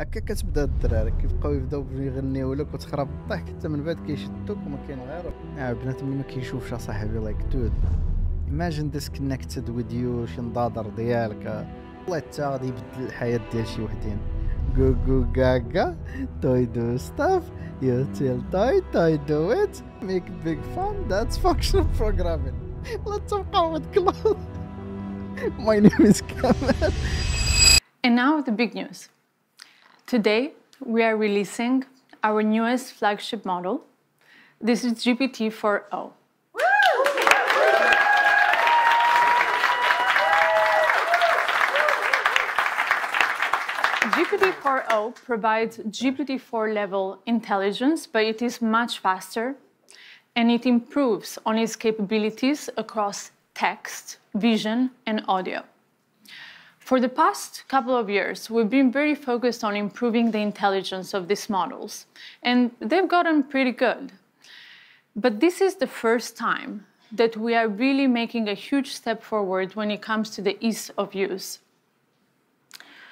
هكا كتبدا الدراري كيبقاو يبداو يغنيو لك وتخرب الضحك حتى من بعد كيشدوك وما كاين غير اه بنات ما كيشوفش صاحبي لايك دود ايماجين ديسكونكتد ويز يو شي نضادر ديالك والله حتى غادي يبدل الحياه ديال شي وحدين جو غاغا توي دو ستاف يو تيل توي توي دو ات ميك بيج فان ذاتس فانكشن بروجرامين لا تبقاو متكلوا ماي نيم از كامل And now the big news. Today, we are releasing our newest flagship model. This is GPT-4o. GPT-4o provides GPT-4 level intelligence, but it is much faster and it improves on its capabilities across text, vision, and audio. For the past couple of years, we've been very focused on improving the intelligence of these models, and they've gotten pretty good. But this is the first time that we are really making a huge step forward when it comes to the ease of use.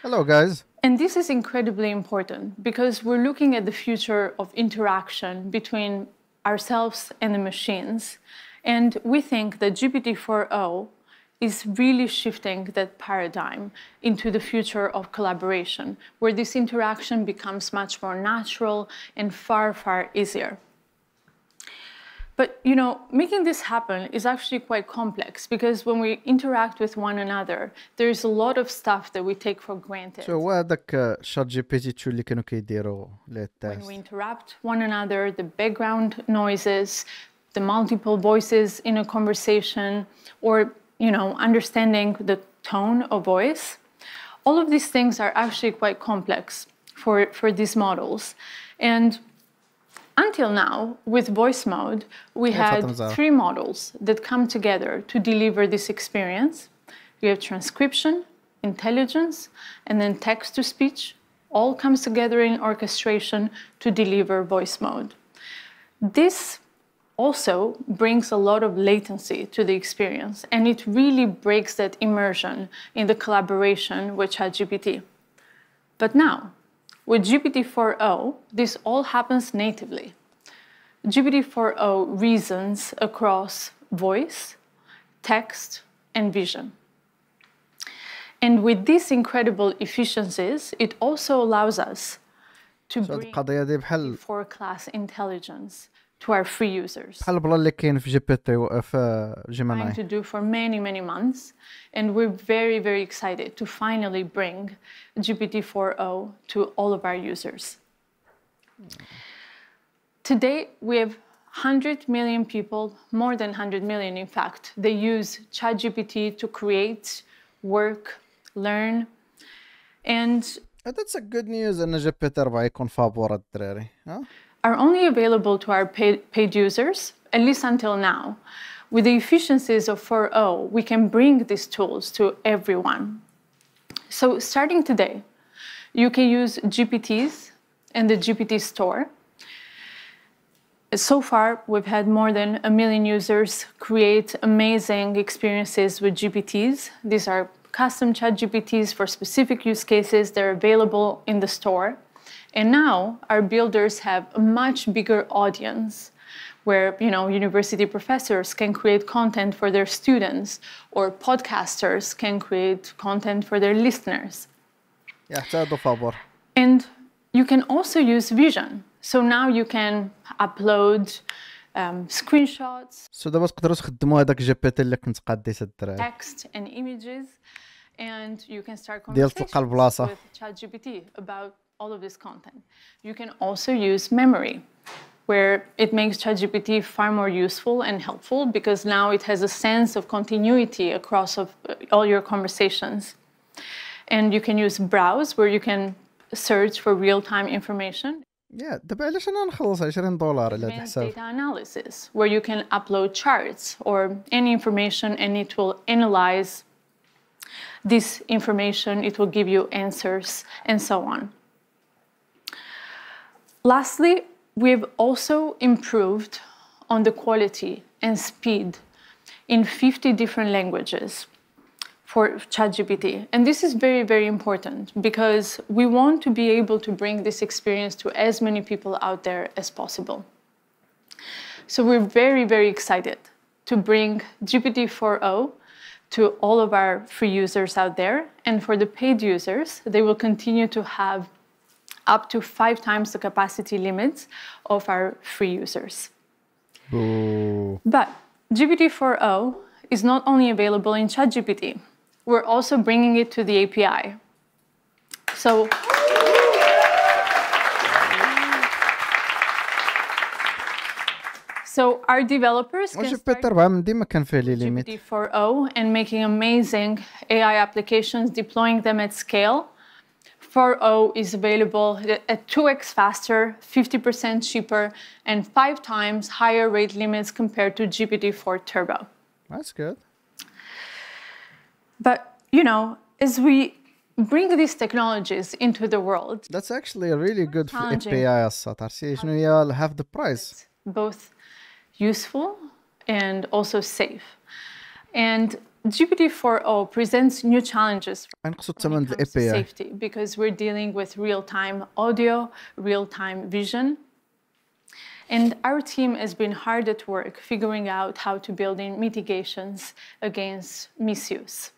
Hello, guys. And this is incredibly important because we're looking at the future of interaction between ourselves and the machines. And we think that GPT-4o is really shifting that paradigm into the future of collaboration, where this interaction becomes much more natural and far, far easier. But you know, making this happen is actually quite complex because when we interact with one another, there's a lot of stuff that we take for granted. So هذاك uh, When we interrupt one another, the background noises, the multiple voices in a conversation, or you know, understanding the tone of voice. All of these things are actually quite complex for, for these models. And until now, with voice mode, we had three models that come together to deliver this experience. We have transcription, intelligence, and then text to speech, all comes together in orchestration to deliver voice mode. This also brings a lot of latency to the experience, and it really breaks that immersion in the collaboration with ChatGPT. But now, with GPT-4o, this all happens natively. GPT-4o reasons across voice, text, and vision. And with these incredible efficiencies, it also allows us to bring four class intelligence to our free users. Uh, uh, Trying to do for many many months and we're very very excited to finally bring GPT-40 to all of our users. Today we have 100 million people, more than 100 million in fact, they use ChatGPT to create, work, learn and uh, That's a good news ان جي بي تي 4 يكون فابور Huh? are only available to our paid, paid users, at least until now. With the efficiencies of 4.0, we can bring these tools to everyone. So starting today, you can use GPTs and the GPT store. So far, we've had more than a million users create amazing experiences with GPTs. These are custom chat GPTs for specific use cases. They're available in the store. And now our builders have a much bigger audience where you know university professors can create content for their students or podcasters can create content for their listeners. Er and you can also use Vision. So now you can upload um, screenshots. So that was تخدموا هذاك جي بي Text and images and you can start conversations with ChatGPT about all of this content. You can also use memory, where it makes ChatGPT far more useful and helpful because now it has a sense of continuity across of uh, all your conversations. And you can use browse, where you can search for real-time information. Yeah, data analysis where you can upload charts or any information and it will analyze this information, it will give you answers and so on. Lastly, we've also improved on the quality and speed in 50 different languages for ChatGPT. And this is very, very important because we want to be able to bring this experience to as many people out there as possible. So we're very, very excited to bring GPT-40 to all of our free users out there. And for the paid users, they will continue to have up to five times the capacity limits of our free users. Ooh. But GPT-4o is not only available in ChatGPT, we're also bringing it to the API. So, so our developers can start GPT-4o and making amazing AI applications, deploying them at scale 4.0 is available at 2x faster, 50% cheaper, and five times higher rate limits compared to GPT-4 Turbo. That's good. But, you know, as we bring these technologies into the world... That's actually a really good API. تعرفي we all have the price. Both useful and also safe. And GPT-4o presents new challenges نقصد ثمن الاي safety because we're dealing with real-time audio, real-time vision. And our team has been hard at work figuring out how to build in mitigations against misuse.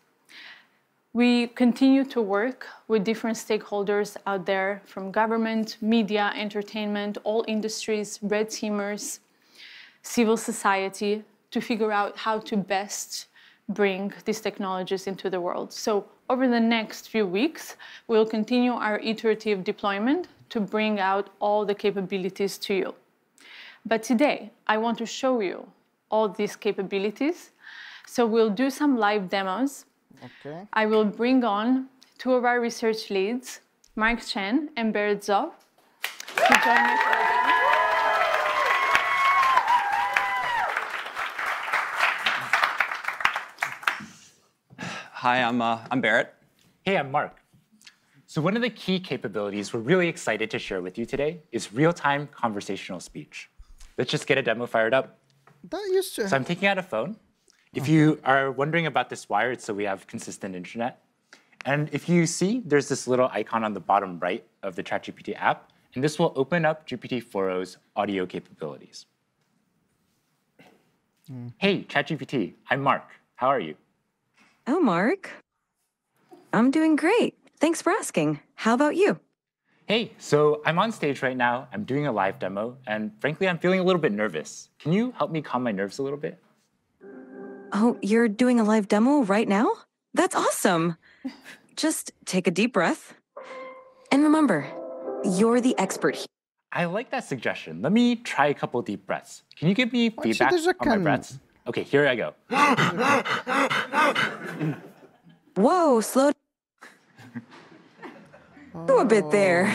We continue to work with different stakeholders out there from government, media, entertainment, all industries, red teamers, civil society, to figure out how to best bring these technologies into the world. So over the next few weeks, we'll continue our iterative deployment to bring out all the capabilities to you. But today, I want to show you all these capabilities. So we'll do some live demos. Okay. I will bring on two of our research leads, Mark Chen and Berit Zov, to join me for demo. Hi, I'm, uh, I'm Barrett. Hey, I'm Mark. So one of the key capabilities we're really excited to share with you today is real-time conversational speech. Let's just get a demo fired up. That used to. So I'm taking out a phone. If you are wondering about this wire, it's so we have consistent internet. And if you see, there's this little icon on the bottom right of the ChatGPT app, and this will open up GPT-40's audio capabilities. Mm. Hey, ChatGPT, I'm Mark. How are you? Oh, Mark. I'm doing great. Thanks for asking. How about you? Hey, so I'm on stage right now. I'm doing a live demo, and frankly, I'm feeling a little bit nervous. Can you help me calm my nerves a little bit? Oh, you're doing a live demo right now? That's awesome. Just take a deep breath. And remember, you're the expert here. I like that suggestion. Let me try a couple deep breaths. Can you give me feedback on my breaths? Okay, here I go. Whoa, slow Do a bit there.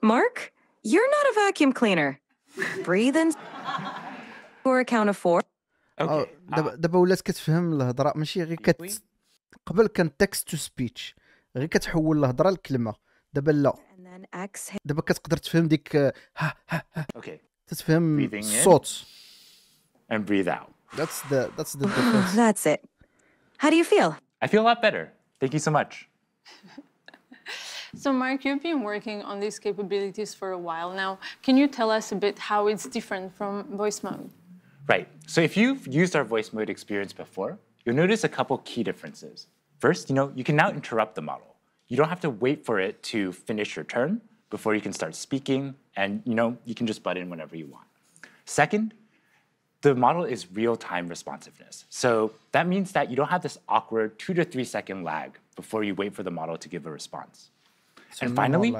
Mark, you're not a vacuum cleaner. Breathe in for a count of four. Oh, okay. دابا ah. دابا ولات كتفهم الهضره ماشي غير كت قبل كان تكست تو سبيتش غير كتحول الهضره لكلمه دابا لا دابا كتقدر تفهم ديك ها ها ها اوكي تتفهم الصوت and breathe out That's the that's the difference. that's it. How do you feel? I feel a lot better. Thank you so much. so Mark, you've been working on these capabilities for a while now. Can you tell us a bit how it's different from voice mode? Right. So if you've used our voice mode experience before, you'll notice a couple key differences. First, you know, you can now interrupt the model. You don't have to wait for it to finish your turn before you can start speaking, and you know, you can just butt in whenever you want. Second, the model is real-time responsiveness. So that means that you don't have this awkward two to three second lag before you wait for the model to give a response. So and finally,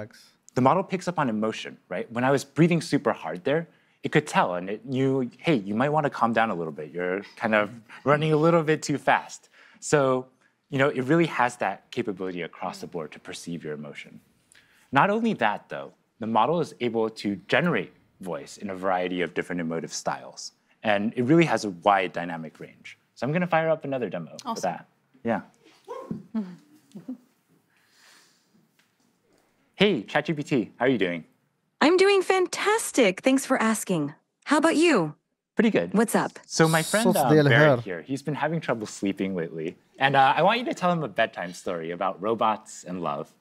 the model picks up on emotion, right? When I was breathing super hard there, it could tell and it knew, hey, you might want to calm down a little bit. You're kind of running a little bit too fast. So, you know, it really has that capability across the board to perceive your emotion. Not only that, though, the model is able to generate voice in a variety of different emotive styles. And it really has a wide dynamic range. So I'm going to fire up another demo awesome. for that. Yeah. hey, ChatGPT, how are you doing? I'm doing fantastic. Thanks for asking. How about you? Pretty good. What's up? So my friend uh, Barrett here, he's been having trouble sleeping lately. And uh, I want you to tell him a bedtime story about robots and love.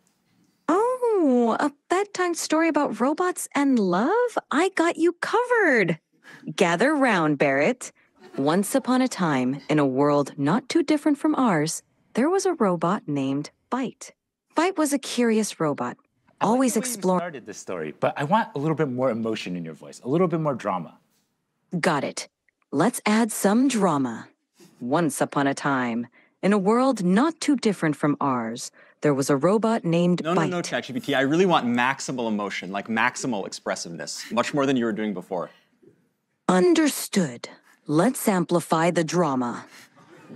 Oh, a bedtime story about robots and love? I got you covered. Gather round, Barrett. Once upon a time, in a world not too different from ours, there was a robot named Bite. Bite was a curious robot, always like exploring. Started this story, but I want a little bit more emotion in your voice, a little bit more drama. Got it. Let's add some drama. Once upon a time, in a world not too different from ours, there was a robot named no, Bite. No, no, no, ChatGPT. I really want maximal emotion, like maximal expressiveness, much more than you were doing before. Understood. Let's amplify the drama.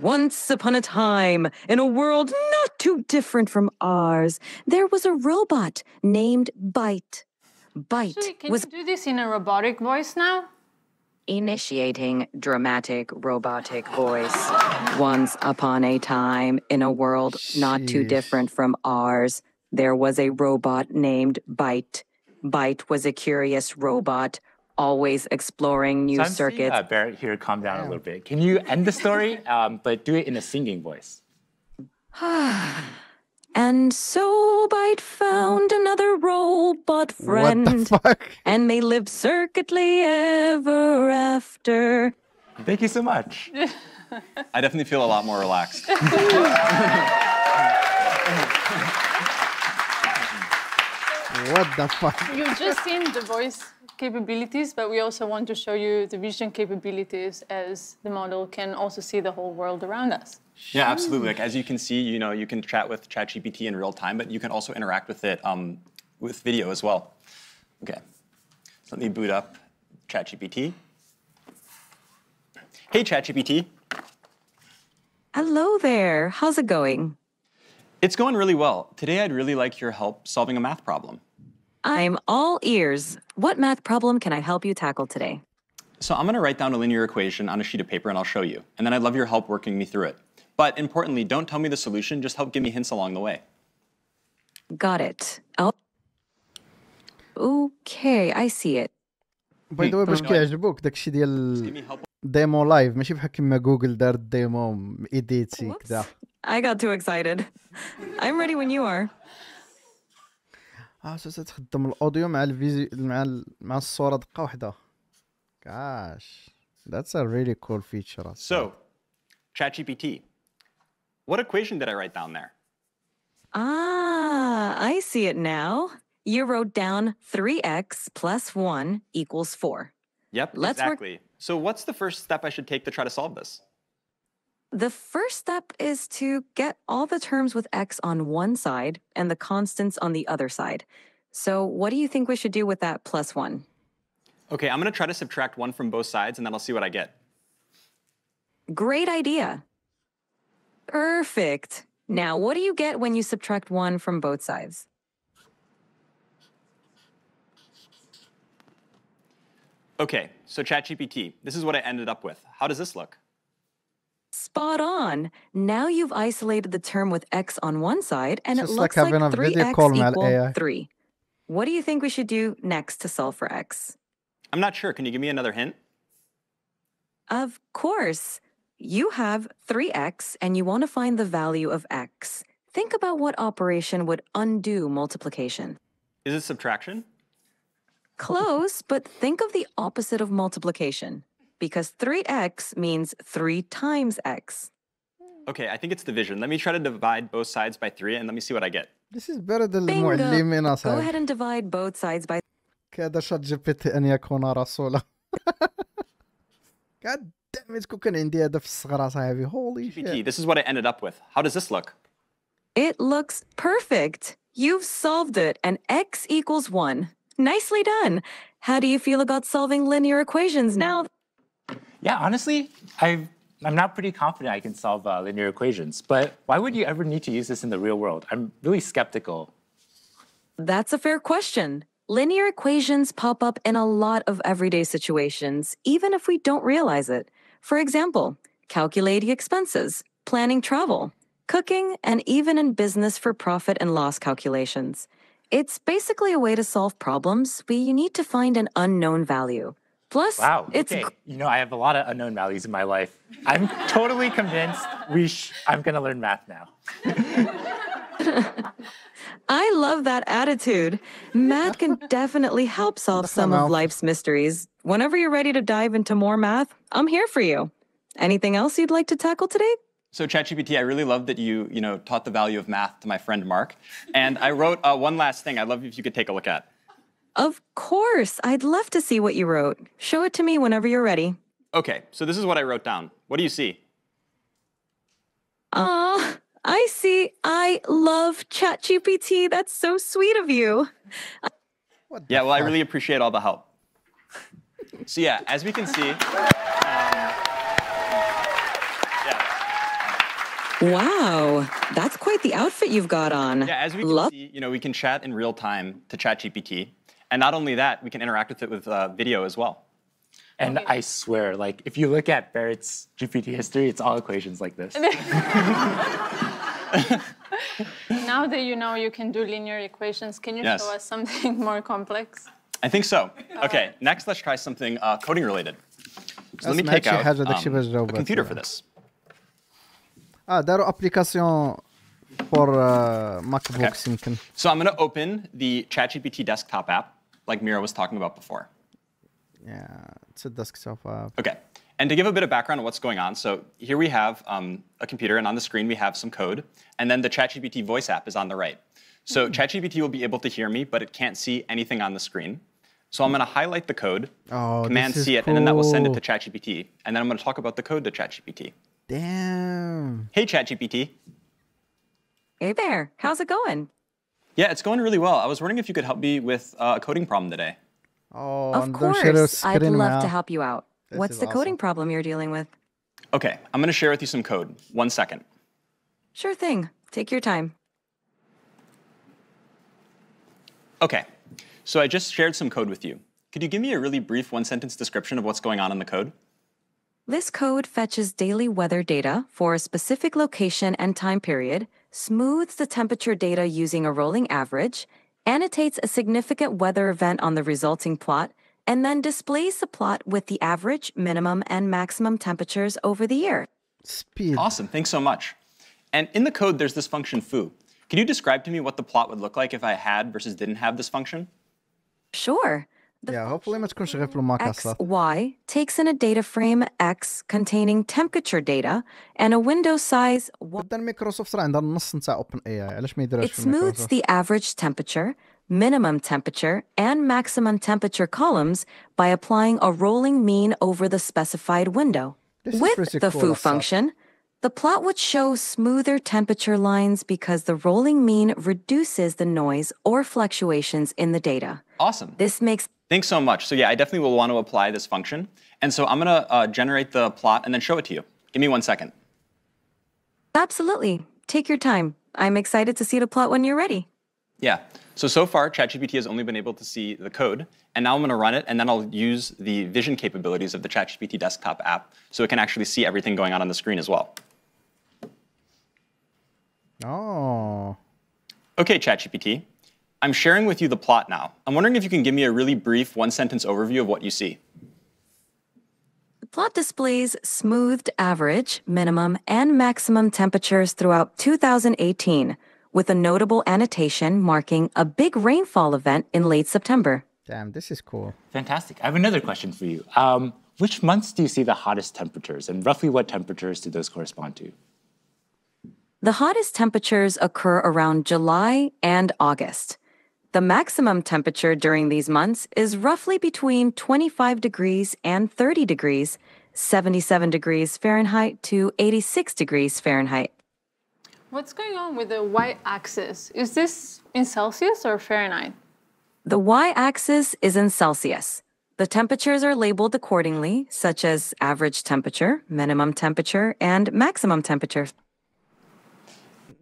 Once upon a time, in a world not too different from ours, there was a robot named Bite. Bite Shui, can was. Can you do this in a robotic voice now? Initiating dramatic robotic voice. Once upon a time, in a world not too different from ours, there was a robot named Bite. Bite was a curious robot always exploring new so I'm circuits. Seeing, uh, Barrett here, calm down yeah. a little bit. Can you end the story, um, but do it in a singing voice? and so Byte found another robot friend, and they lived circuitly ever after. Thank you so much. I definitely feel a lot more relaxed. what the fuck? You've just seen the voice capabilities, but we also want to show you the vision capabilities as the model can also see the whole world around us. Yeah, absolutely. Like as you can see, you know, you can chat with ChatGPT in real time, but you can also interact with it um, with video as well. Okay, so let me boot up ChatGPT. Hey, ChatGPT. Hello there. How's it going? It's going really well. Today, I'd really like your help solving a math problem. I'm all ears. What math problem can I help you tackle today? So I'm going to write down a linear equation on a sheet of paper and I'll show you. And then I'd love your help working me through it. But importantly, don't tell me the solution, just help give me hints along the way. Got it. I'll... اوكي اي سي ات باي ذا واي باش كيعجبوك داكشي ديال ديمو لايف ماشي بحال كما جوجل دارت ديمو ايديتي كذا I got too excited. I'm ready when you are. عرفت تخدم الاوديو مع الفيزي مع ال... مع الصوره دقه واحده gosh that's a really cool feature so ChatGPT what equation did I write down there ah I see it now you wrote down 3x plus 1 equals 4 yep Let's exactly work... so what's the first step I should take to try to solve this the first step is to get all the terms with x on one side and the constants on the other side. So what do you think we should do with that plus 1? OK, I'm going to try to subtract 1 from both sides, and then I'll see what I get. Great idea. Perfect. Now, what do you get when you subtract 1 from both sides? OK, so ChatGPT, this is what I ended up with. How does this look? spot on. Now you've isolated the term with x on one side, and it's it looks like, like 3x equals 3. What do you think we should do next to solve for x? I'm not sure. Can you give me another hint? Of course. You have 3x and you want to find the value of x. Think about what operation would undo multiplication. Is it subtraction? Close, but think of the opposite of multiplication because 3x means 3 times x. Okay, I think it's division. Let me try to divide both sides by 3 and let me see what I get. This is better than المعلم من Go ahead and divide both sides by كاد God damn it, كون India the هذا في الصغر صاحبي. Holy shit. This is what I ended up with. How does this look? It looks perfect. You've solved it and x equals 1. Nicely done. How do you feel about solving linear equations now? Yeah, honestly, i am not pretty confident I can solve uh, linear equations, but why would you ever need to use this in the real world? I'm really skeptical. That's a fair question. Linear equations pop up in a lot of everyday situations, even if we don't realize it. For example, calculating expenses, planning travel, cooking, and even in business for profit and loss calculations. It's basically a way to solve problems where you need to find an unknown value. Plus, wow. It's okay. You know, I have a lot of unknown values in my life. I'm totally convinced we. I'm gonna learn math now. I love that attitude. Math can definitely help solve some of life's mysteries. Whenever you're ready to dive into more math, I'm here for you. Anything else you'd like to tackle today? So ChatGPT, I really love that you, you know, taught the value of math to my friend Mark. And I wrote uh, one last thing I'd love if you could take a look at. Of course. I'd love to see what you wrote. Show it to me whenever you're ready. Okay, so this is what I wrote down. What do you see? Ah, I see. I love ChatGPT. That's so sweet of you. yeah, well, I really appreciate all the help. So, yeah, as we can see. Um, yeah. Wow, that's quite the outfit you've got on. Yeah, as we can love see, you know, we can chat in real time to ChatGPT. And not only that, we can interact with it with uh, video as well. And I swear, like, if you look at Barrett's GPT history, it's all equations like this. now that you know you can do linear equations, can you yes. show us something more complex? I think so. Okay, next let's try something uh, coding related. So let me take out um, a computer for this. Ah, are applications for uh, MacBooks okay. So I'm going to open the ChatGPT desktop app like Mira was talking about before. Yeah, it's a desktop app. Okay. And to give a bit of background on what's going on, so here we have um, a computer, and on the screen we have some code, and then the ChatGPT voice app is on the right. So hmm. ChatGPT will be able to hear me, but it can't see anything on the screen. So I'm going to highlight the code, oh, Command C it, cool. and then that will send it to ChatGPT. And then I'm going to talk about the code to ChatGPT. Damn. Hey, ChatGPT. Hey there. How's it going? Yeah, it's going really well. I was wondering if you could help me with uh, a coding problem today. Oh, of course. I'd love to help you out. This What's the awesome. coding problem you're dealing with? Okay, I'm going to share with you some code. One second. Sure thing. Take your time. Okay, so I just shared some code with you. Could you give me a really brief one sentence description of what's going on in the code? This code fetches daily weather data for a specific location and time period smooths the temperature data using a rolling average, annotates a significant weather event on the resulting plot, and then displays the plot with the average, minimum, and maximum temperatures over the year. Speed. Awesome, thanks so much. And in the code, there's this function foo. Can you describe to me what the plot would look like if I had versus didn't have this function? Sure. Ja, hopefully XY takes in a data frame X containing temperature data and a window size Y. نص علاش ما It smooths the average temperature, minimum temperature and maximum temperature columns by applying a rolling mean over the specified window. This With the cool foo function, the plot would show smoother temperature lines because the rolling mean reduces the noise or fluctuations in the data. Awesome. This makes Thanks so much. So yeah, I definitely will want to apply this function. And so I'm going to uh, generate the plot and then show it to you. Give me one second. Absolutely. Take your time. I'm excited to see the plot when you're ready. Yeah. So, so far, ChatGPT has only been able to see the code. And now I'm going to run it, and then I'll use the vision capabilities of the ChatGPT desktop app so it can actually see everything going on on the screen as well. Oh. OK, ChatGPT, I'm sharing with you the plot now. I'm wondering if you can give me a really brief one sentence overview of what you see. The plot displays smoothed average, minimum, and maximum temperatures throughout 2018, with a notable annotation marking a big rainfall event in late September. Damn, this is cool. Fantastic. I have another question for you. Um, which months do you see the hottest temperatures, and roughly what temperatures do those correspond to? The hottest temperatures occur around July and August. The maximum temperature during these months is roughly between 25 degrees and 30 degrees, 77 degrees Fahrenheit to 86 degrees Fahrenheit. What's going on with the y axis? Is this in Celsius or Fahrenheit? The y axis is in Celsius. The temperatures are labeled accordingly, such as average temperature, minimum temperature, and maximum temperature.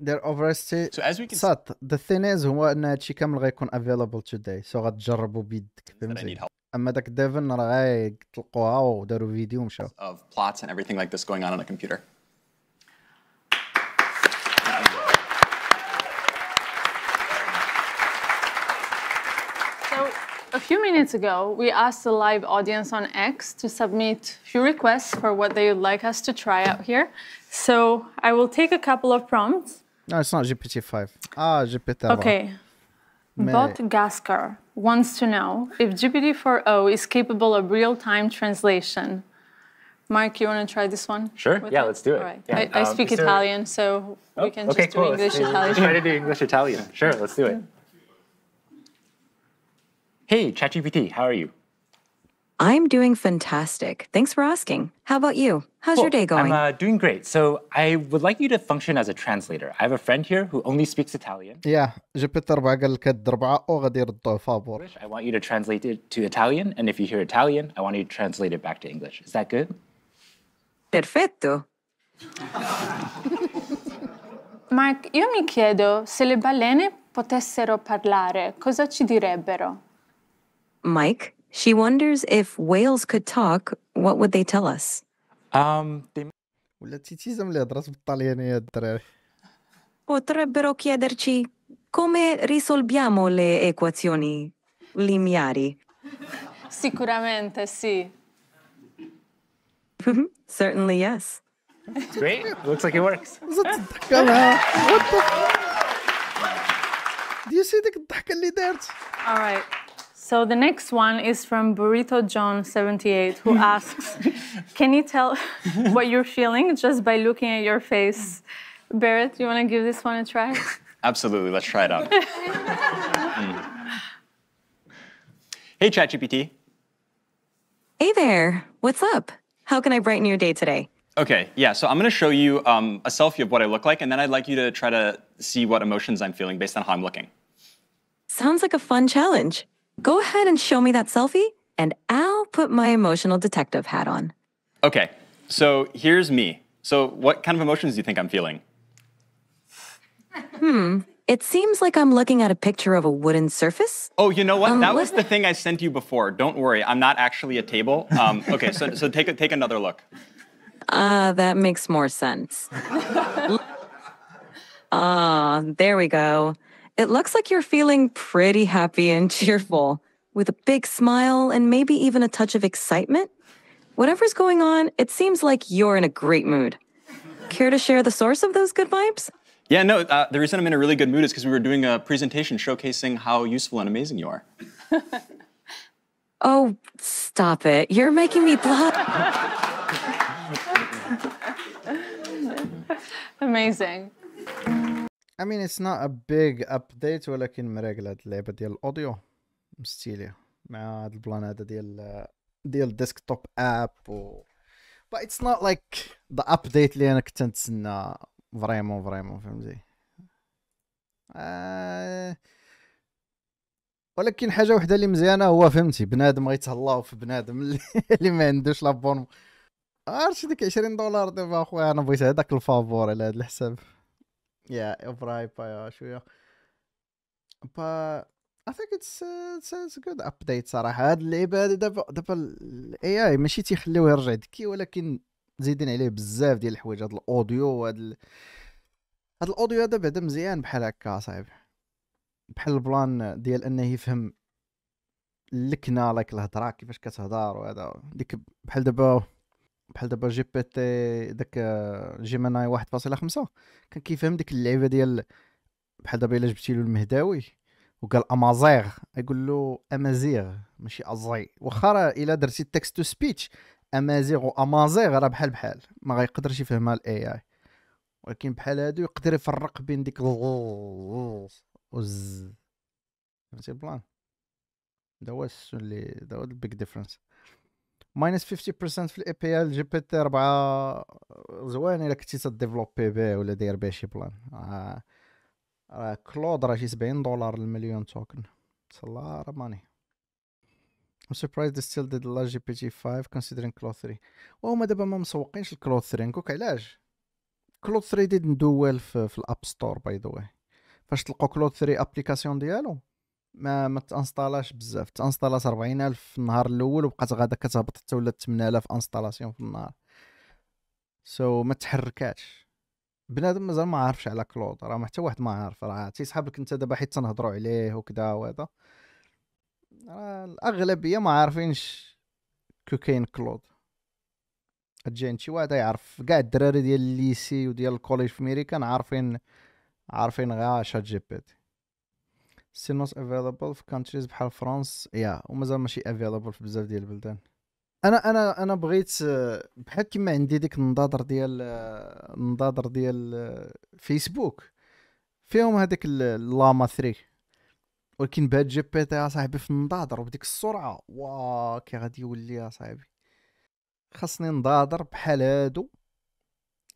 So as we can ستي سات ذا ثين از هو ان هادشي كامل غيكون افيلابل توداي سو غتجربوا بيدك فهمتي اما داك ديفن راه غاي تلقوها وداروا فيديو ومشاو of plots and everything like this going on on a computer A few minutes ago, we asked the live audience on X to submit a few requests for what they would like us to try out here. So I will take a couple of prompts no, it's not GPT-5. Ah, GPT. Okay. May. Bot Gaskar wants to know if GPT-40 is capable of real-time translation. Mark, you want to try this one? Sure. Yeah, it? let's do it. All right. Yeah. I, I, um, speak Italian, there... so oh, we can okay, just cool. do English Italian. Let's try to do English Italian. Sure, let's do it. Hey, ChatGPT, how are you? I'm doing fantastic. Thanks for asking. How about you? How's cool. your day going? I'm uh, doing great. So I would like you to function as a translator. I have a friend here who only speaks Italian. Yeah, I want you to translate it to Italian, and if you hear Italian, I want you to translate it back to English. Is that good? Perfetto. Mark, io mi chiedo se le balene potessero parlare, cosa ci direbbero? Mike, she wonders if whales could talk, what would they tell us? Um, they... ولا تيتيزم اللي هضرات بالطليانية الدراري potrebbero chiederci come risolviamo le equazioni lineari. Sicuramente sì. Mm-hmm. Certainly yes. great. Looks like it works. Do you see the الضحكة All right. So the next one is from Burrito John 78 who asks, "Can you tell what you're feeling just by looking at your face?" Barrett, you want to give this one a try? Absolutely, let's try it out. mm. Hey ChatGPT. Hey there. What's up? How can I brighten your day today? Okay, yeah. So I'm going to show you um, a selfie of what I look like, and then I'd like you to try to see what emotions I'm feeling based on how I'm looking. Sounds like a fun challenge. Go ahead and show me that selfie, and I'll put my emotional detective hat on. Okay, so here's me. So, what kind of emotions do you think I'm feeling? Hmm. It seems like I'm looking at a picture of a wooden surface. Oh, you know what? Um, that was the thing I sent you before. Don't worry, I'm not actually a table. Um, okay, so, so take, take another look. Ah, uh, that makes more sense. Ah, uh, there we go. It looks like you're feeling pretty happy and cheerful, with a big smile and maybe even a touch of excitement. Whatever's going on, it seems like you're in a great mood. Care to share the source of those good vibes? Yeah, no, uh, the reason I'm in a really good mood is because we were doing a presentation showcasing how useful and amazing you are. oh, stop it. You're making me blush. amazing. I mean it's not a big update ولكن مراقل هاد اللعبة ديال الاوديو مستيلية مع هاد البلان هذا ديال ديال ديسكتوب اب و but it's not like the update اللي انا كنت نتسنى فريمون فريمون فهمتي آه، ولكن حاجه وحده اللي مزيانه هو فهمتي بنادم غيتهلاو في بنادم اللي, اللي ما عندوش لابون عرفتي ديك 20 دولار دابا اخويا انا بغيت هذاك الفابور على هذا الحساب yeah, he'll probably شويه Ashuya. But I think it's uh, it's, it's a good update صراحه هاد اللعيبه هادي دابا دابا الاي اي ماشي تيخليوه يرجع ذكي ولكن زايدين عليه بزاف ديال الحوايج هاد الاوديو وهاد ال... هاد الاوديو هذا بعدا مزيان بحال هكا صاحبي بحال البلان ديال انه يفهم اللكنه لك الهضره كيفاش كتهضر وهذا ديك بحال دابا بحال دابا جي بي تي داك جيميناي 1.5 كان كيفهم ديك اللعيبه ديال بحال دابا الا جبتي له المهداوي وقال امازيغ يقول له امازيغ ماشي ازي واخا راه الا درتي تكست تو سبيتش امازيغ وامازيغ راه بحال بحال ما غيقدرش يفهمها الاي اي ولكن بحال هادو يقدر يفرق بين ديك وز فهمتي البلان دا هو السؤال اللي دا هو البيك ديفرنس ماينس 50% في الاي بي ال جي بي تي 4 آه، زوين الا كنتي تديفلوبي به ولا داير به شي بلان راه آه، كلود راه شي 70 دولار المليون توكن صلا ماني I'm surprised they still did large GPT-5 considering Claude 3 وهما دابا ما مسوقينش الكلود 3 نقولك علاش كلود 3 didn't do well في, في الاب ستور باي ذا واي فاش تلقوا كلود 3 ابليكاسيون ديالو ما ما تانستالاش بزاف تانستالاش 40000 في النهار الاول وبقات غادا كتهبط حتى ولات 8000 انستالاسيون في النهار سو so, ما تحركاتش بنادم مازال ما عارفش على كلود راه حتى واحد ما عارف راه تيسحب لك انت دابا حيت تنهضروا عليه وكذا وهذا راه الاغلبيه ما عارفينش كو كاين كلود اجين عند شي واحد يعرف كاع الدراري ديال الليسي e وديال الكوليج في ميريكان عارفين عارفين غير شات جي بي تي سي نوت افيلابل في كانتريز بحال فرنسا يا ومازال ماشي افيلابل في بزاف ديال البلدان انا انا انا بغيت بحال كيما عندي ديك النظاظر ديال النظاظر ديال فيسبوك فيهم هذيك اللاما 3 ولكن بهاد جي بي تي صاحبي في النظاظر وبديك السرعه وا كي غادي يولي صاحبي خاصني نظاظر بحال هادو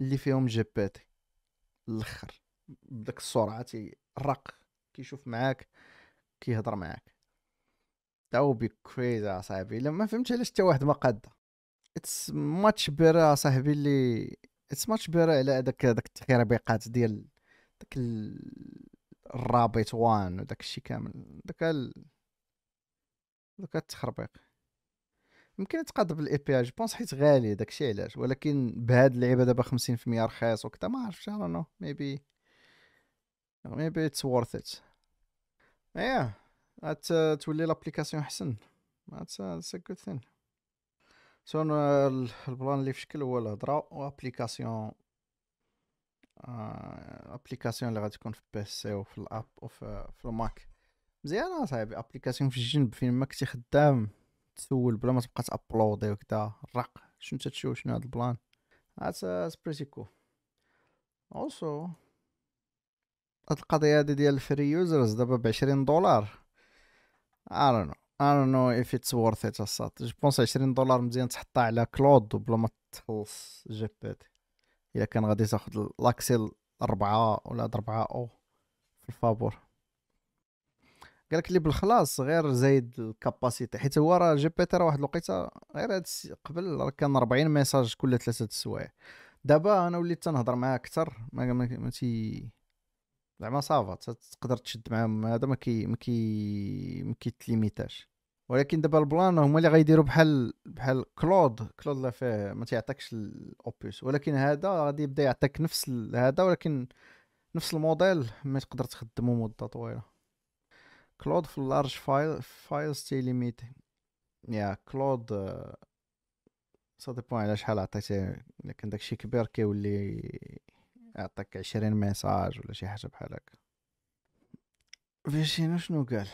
اللي فيهم جي بي تي الاخر بديك السرعه تي الرق كيشوف معاك كيهضر معاك that بي كريز اصاحبي الا ما فهمتش علاش حتى واحد ما قاد اتس ماتش بيرا اصاحبي اللي اتس ماتش بيرا على داك داك التخربيقات ديال داك الرابط وان وداك الشيء كامل داك ال... داك التخربيق يمكن يتقاد بالاي بي اي جو بونس حيت غالي داكشي علاش ولكن بهاد اللعيبه دابا 50% رخيص وكذا ما عرفتش انا نو ميبي ميبي اتس وورث ات ايه تولي لابليكاسيون حسن that's a, uh, that's a سو البلان اللي في شكل هو الهضره وابليكاسيون ابليكاسيون آه، اللي غتكون في بي سي وفي الاب وفي في الماك مزيانه صاحبي ابليكاسيون في الجنب فين ما كنتي خدام تسول بلا ما تبقى تابلودي وكدا الرق شنو تتشوف شنو هاد البلان that's, uh, that's pretty cool also هاد القضيه هادي ديال الفري يوزرز دابا ب 20 دولار I don't know I don't know if it's worth it جو بونس 20 دولار مزيان تحطها على كلود بلا ما تخلص جي بي تي الا كان غادي تاخد لاكسيل 4 ولا 4 او في الفابور قالك لي بالخلاص غير زايد الكاباسيتي حيت هو راه جي بي تي راه واحد الوقيته غير هاد قبل راه كان 40 ميساج كل ثلاثه السوايع دابا انا وليت تنهضر معاه اكثر ما ما تي زعما صافا تقدر تشد معاهم هذا ما كي ما كي ما كيتليميتاش ولكن دابا البلان هما اللي غيديروا بحال بحال كلود كلود لا فيه ما تيعطيكش الاوبيس ولكن هذا غادي يبدا يعطيك نفس هذا ولكن نفس الموديل ما تقدر تخدمه مده طويله كلود في اللارج فايل فايلز تي ليميت يا كلود سا ديبون على شحال عطيتيه لكن داكشي كبير كيولي اعطاك عشرين ميساج ولا شي حاجه بحالك فيشينو شنو قال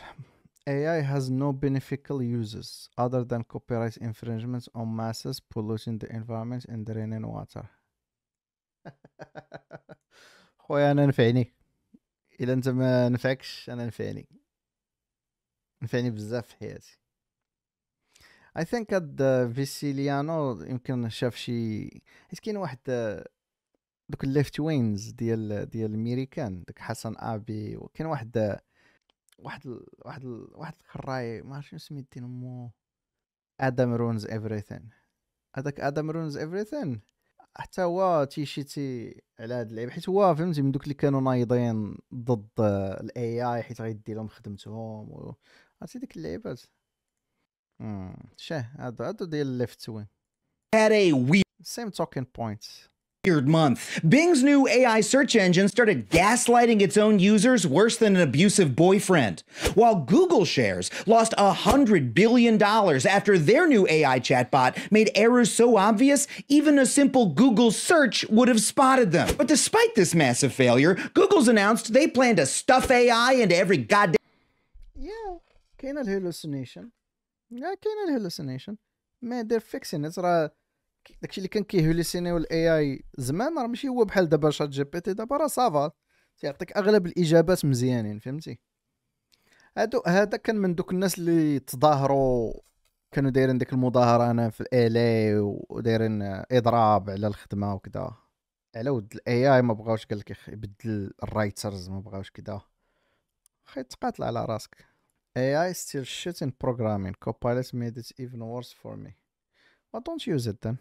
AI has no beneficial uses other than copyright infringements on masses polluting the environment and draining water خويا انا نفعني اذا انت ما نفعكش انا نفعني نفعني بزاف في حياتي think ثينك هاد فيسيليانو يمكن شاف شي كاين واحد آه، دوك الليفت وينز ديال ديال الميريكان داك حسن ابي وكان واحد واحد واحد واحد الخراي ما عرفتش شنو سميت مو ادم رونز ايفريثين هذاك ادم رونز ايفريثين حتى هو تيشيتي على هاد اللعيب حيت هو فهمتي من دوك اللي كانوا نايضين ضد الاي اي حيت غيدي لهم خدمتهم و... عرفتي ديك اللعيبات شاه هادو هادو ديال ليفت وين وي سيم توكين بوينت weird month. Bing's new AI search engine started gaslighting its own users worse than an abusive boyfriend, while Google shares lost $100 billion after their new AI chatbot made errors so obvious even a simple Google search would have spotted them. But despite this massive failure, Google's announced they plan to stuff AI into every goddamn. Yeah, cannot hallucination. Yeah, cannot hallucination. Man, they're fixing it. It's right. داكشي اللي كان كيهلوسينيو والاي اي زمان راه ماشي هو بحال دابا شات جي بي تي دابا راه سافا تيعطيك اغلب الاجابات مزيانين فهمتي هادو هذا كان من دوك الناس اللي تظاهروا كانوا دايرين ديك المظاهره انا في الالي ودايرين اضراب على الخدمه وكذا على ود الاي اي ما بغاوش قال لك يبدل الرايترز ما بغاوش كذا خي تقاتل على راسك AI still شيت ان programming. كوبايلوت ميد ات ايفن وورس فور مي ما دونت يوز ات then?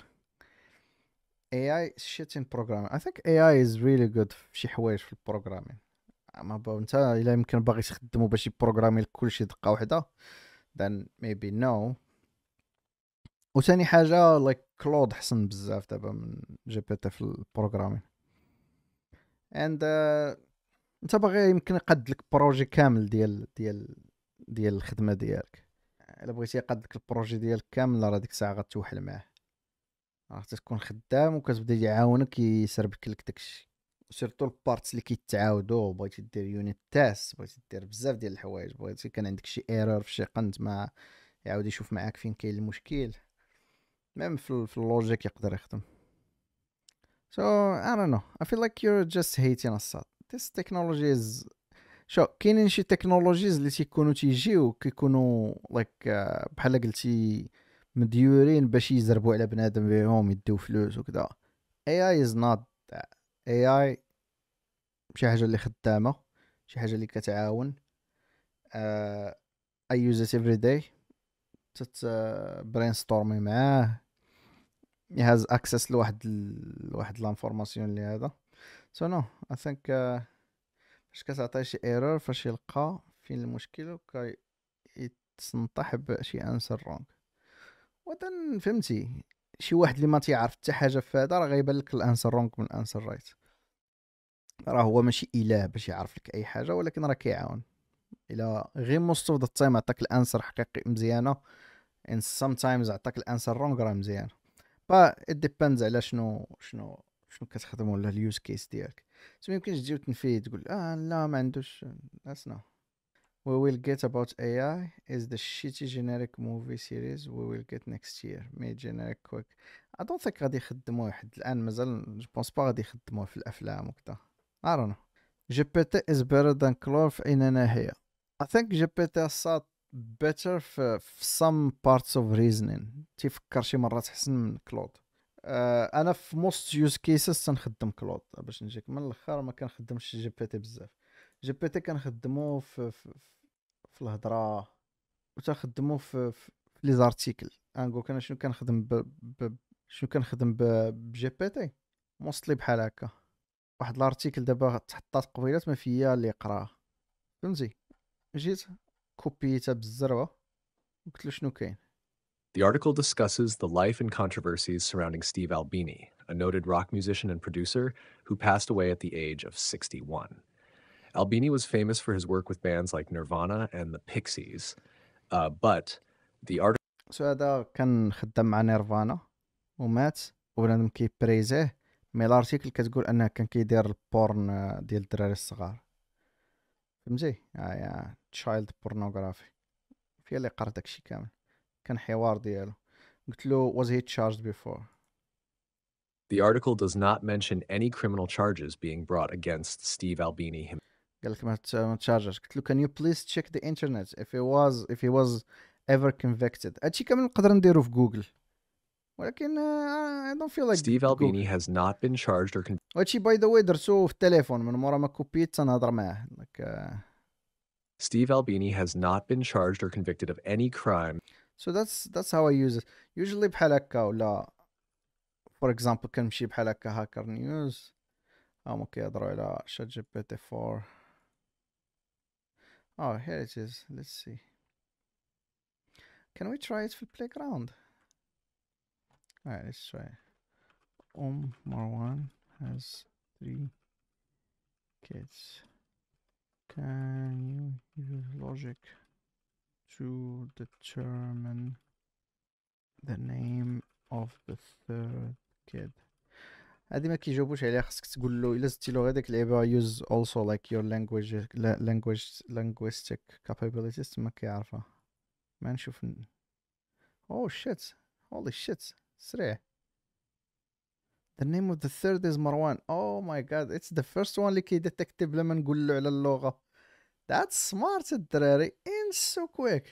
AI shit in programming I think AI is really good في شي حوايج في البروغرامين ما با انت الا يمكن باغي تخدمو باش يبروغرامي لك كلشي دقه واحده then maybe no وثاني حاجه لايك like كلود حسن بزاف دابا من جي بي تي في البروغرامين اند آه، uh, انت باغي يمكن يقاد لك بروجي كامل ديال ديال ديال الخدمه ديالك الا بغيتي يقاد لك البروجي ديالك كامل راه ديك الساعه غتوحل معاه راه تكون خدام وكتبدا يعاونك يسربك لك داكشي سيرتو البارتس اللي كيتعاودوا بغيتي دير يونيت تاس بغيتي دير بزاف ديال الحوايج بغيتي كان عندك شي ايرور في شي قنت ما يعاود يشوف معاك فين كاين المشكل ميم في اللوجيك يقدر يخدم So I don't know. I feel like you're just hating Assad. This technology is شو كاينين شي تكنولوجيز اللي تيكونوا تيجيو كيكونوا لايك like, uh, بحال قلتي مديورين باش يزربوا على بنادم بهم يديو فلوس وكذا اي اي از نوت اي اي شي حاجه اللي خدامه شي حاجه اللي كتعاون اي يوز ات افري داي تت برين آه، ستورمي معاه هاز اكسس لواحد لواحد لانفورماسيون اللي هذا سو نو اي ثينك فاش كتعطي شي ايرور فاش يلقى فين المشكل وكي يتسنطح بشي انسر رونغ وتن فهمتي شي واحد اللي ما تيعرف حتى حاجه في هذا راه غيبان لك الانسر رونغ من الانسر رايت راه هو ماشي اله باش يعرف لك اي حاجه ولكن راه كيعاون الا غير موست اوف ذا عطاك الانسر حقيقي مزيانه ان سام تايمز عطاك الانسر رونغ راه مزيان با ديبيندز على شنو شنو شنو كتخدم ولا اليوز كيس ديالك سو ميمكنش تجي وتنفي تقول اه لا ما عندوش اسنا We will get about AI is the shitty generic movie series we will get next year made generic quick I don't think غادي يخدموه واحد الآن مازال جو بونس با غادي يخدموه في الأفلام وكدا I don't know GPT is better than Claude في أين ناحية I think GPT صات better في, في some parts of reasoning تيفكر شي مرات حسن من كلود uh, انا في most use cases تنخدم كلود باش نجيك من الاخر ما كنخدمش جي بي تي بزاف جي بي تي كنخدمو في في, الهضره و تنخدمو في, في لي زارتيكل انغو كان شنو كنخدم ب... ب... شنو كنخدم ب... بجي بي تي موصلي بحال هكا واحد الارتيكل دابا تحطات قبيلات ما فيا اللي يقراه فهمتي جيت كوبيتها بالزروه قلت له شنو كاين The article discusses the life and controversies surrounding Steve Albini, a noted rock musician and producer who passed away at the age of 61. Albini was famous for his work with bands like Nirvana and the Pixies, uh, but the art. سو هذا كان خدام مع نيرفانا ومات وبنادم كيبريزيه مي لارتيكل كتقول انه كان كيدير البورن ديال الدراري الصغار فهمتي يا تشايلد بورنوغرافي فيها اللي قرا داكشي كامل كان حوار ديالو قلت له was he charged before The article does not mention any criminal charges being brought against Steve Albini himself. قال لك ما تشارجش قلت له كان يو بليز تشيك ذا انترنت اف هي واز اف هي واز ايفر convicted هادشي كامل نقدر نديرو في جوجل ولكن اي دونت فيل لايك ستيف البيني هاز نوت بين تشارجد اور هادشي باي ذا واي درتو في التليفون من مورا ما كوبيت تنهضر معاه Steve Albini has not been charged or convicted of any crime. So that's that's how I use it. Usually بحال هكا ولا for example كنمشي بحال هكا هاكر نيوز هما كيهضروا على شات جي بي تي 4 Oh, here it is. Let's see. Can we try it for playground? Alright, let's try. Om Marwan has three kids. Can you use logic to determine the name of the third kid? هادي ما كيجاوبوش عليها خاصك تقول له الا زدتي له غير داك اللعيبه يوز اولسو لايك يور لانجويج لانجويج لانجويستيك كابابيليتيز تما كيعرفها ما نشوف او شيت هولي شيت سريع The name of the third is Marwan. Oh my god, it's the first one اللي كيديتكتي بلا ما نقول له على اللغة. That's smart الدراري. In so quick.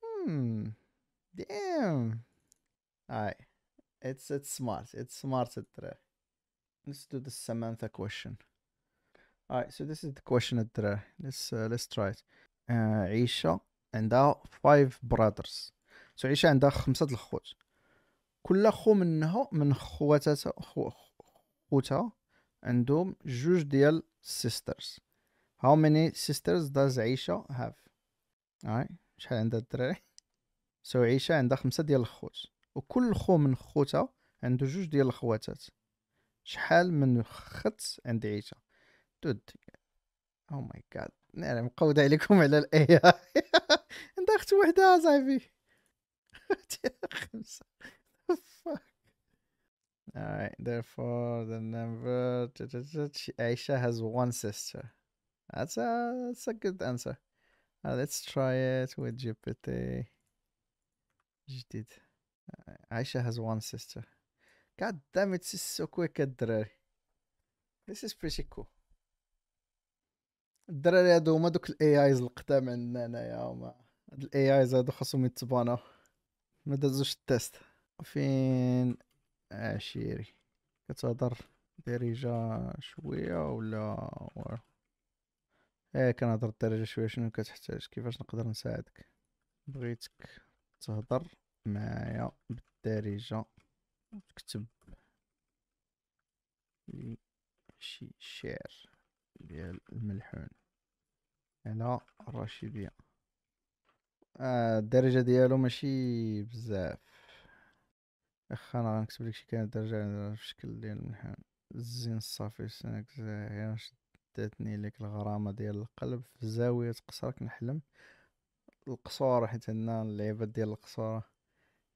Hmm. Damn. Alright. It's it's smart. It's smart الدراري. Let's do the Samantha question. Alright, so this is the question الدراري. Let's uh, let's try it. Uh, and our five brothers. So عيشة عندها خمسة الخوت. كل خو منها من خواتها خوتها عندهم جوج ديال sisters. How many sisters does عيشة have? Alright, شحال عندها الدراري؟ So عيشة عندها خمسة ديال الخوت. وكل خو من خوتها عنده جوج ديال الخواتات شحال من خت عند عيشه دود او ماي جاد نعم مقود عليكم على الاي انت اخت وحده صاحبي خمسه Alright, therefore the number Aisha has one sister. That's a that's a good answer. Uh, let's try it with GPT. جديد Aisha has one sister. God damn it, is so quick الدراري. This is pretty cool. الدراري هادو هما دوك الاي ايز القدام عندنا هنايا هما هاد الاي ايز هادو خاصهم يتبانو ما دازوش التيست فين عشيري كتهضر دارجة شوية ولا ايه كنهضر الدرجة شوية شنو كتحتاج كيفاش نقدر نساعدك بغيتك تهضر معايا بالدارجة نكتب لي شي شعر ديال الملحون على الرشيدية آه الدرجة ديالو ماشي بزاف اخا انا غنكتب لك شي كان الدرجة في شكل ديال الملحون الزين الصافي سنك زاهي شدتني لك الغرامة ديال القلب في زاوية قصرك نحلم القصورة حيت عندنا اللعيبات ديال القصورة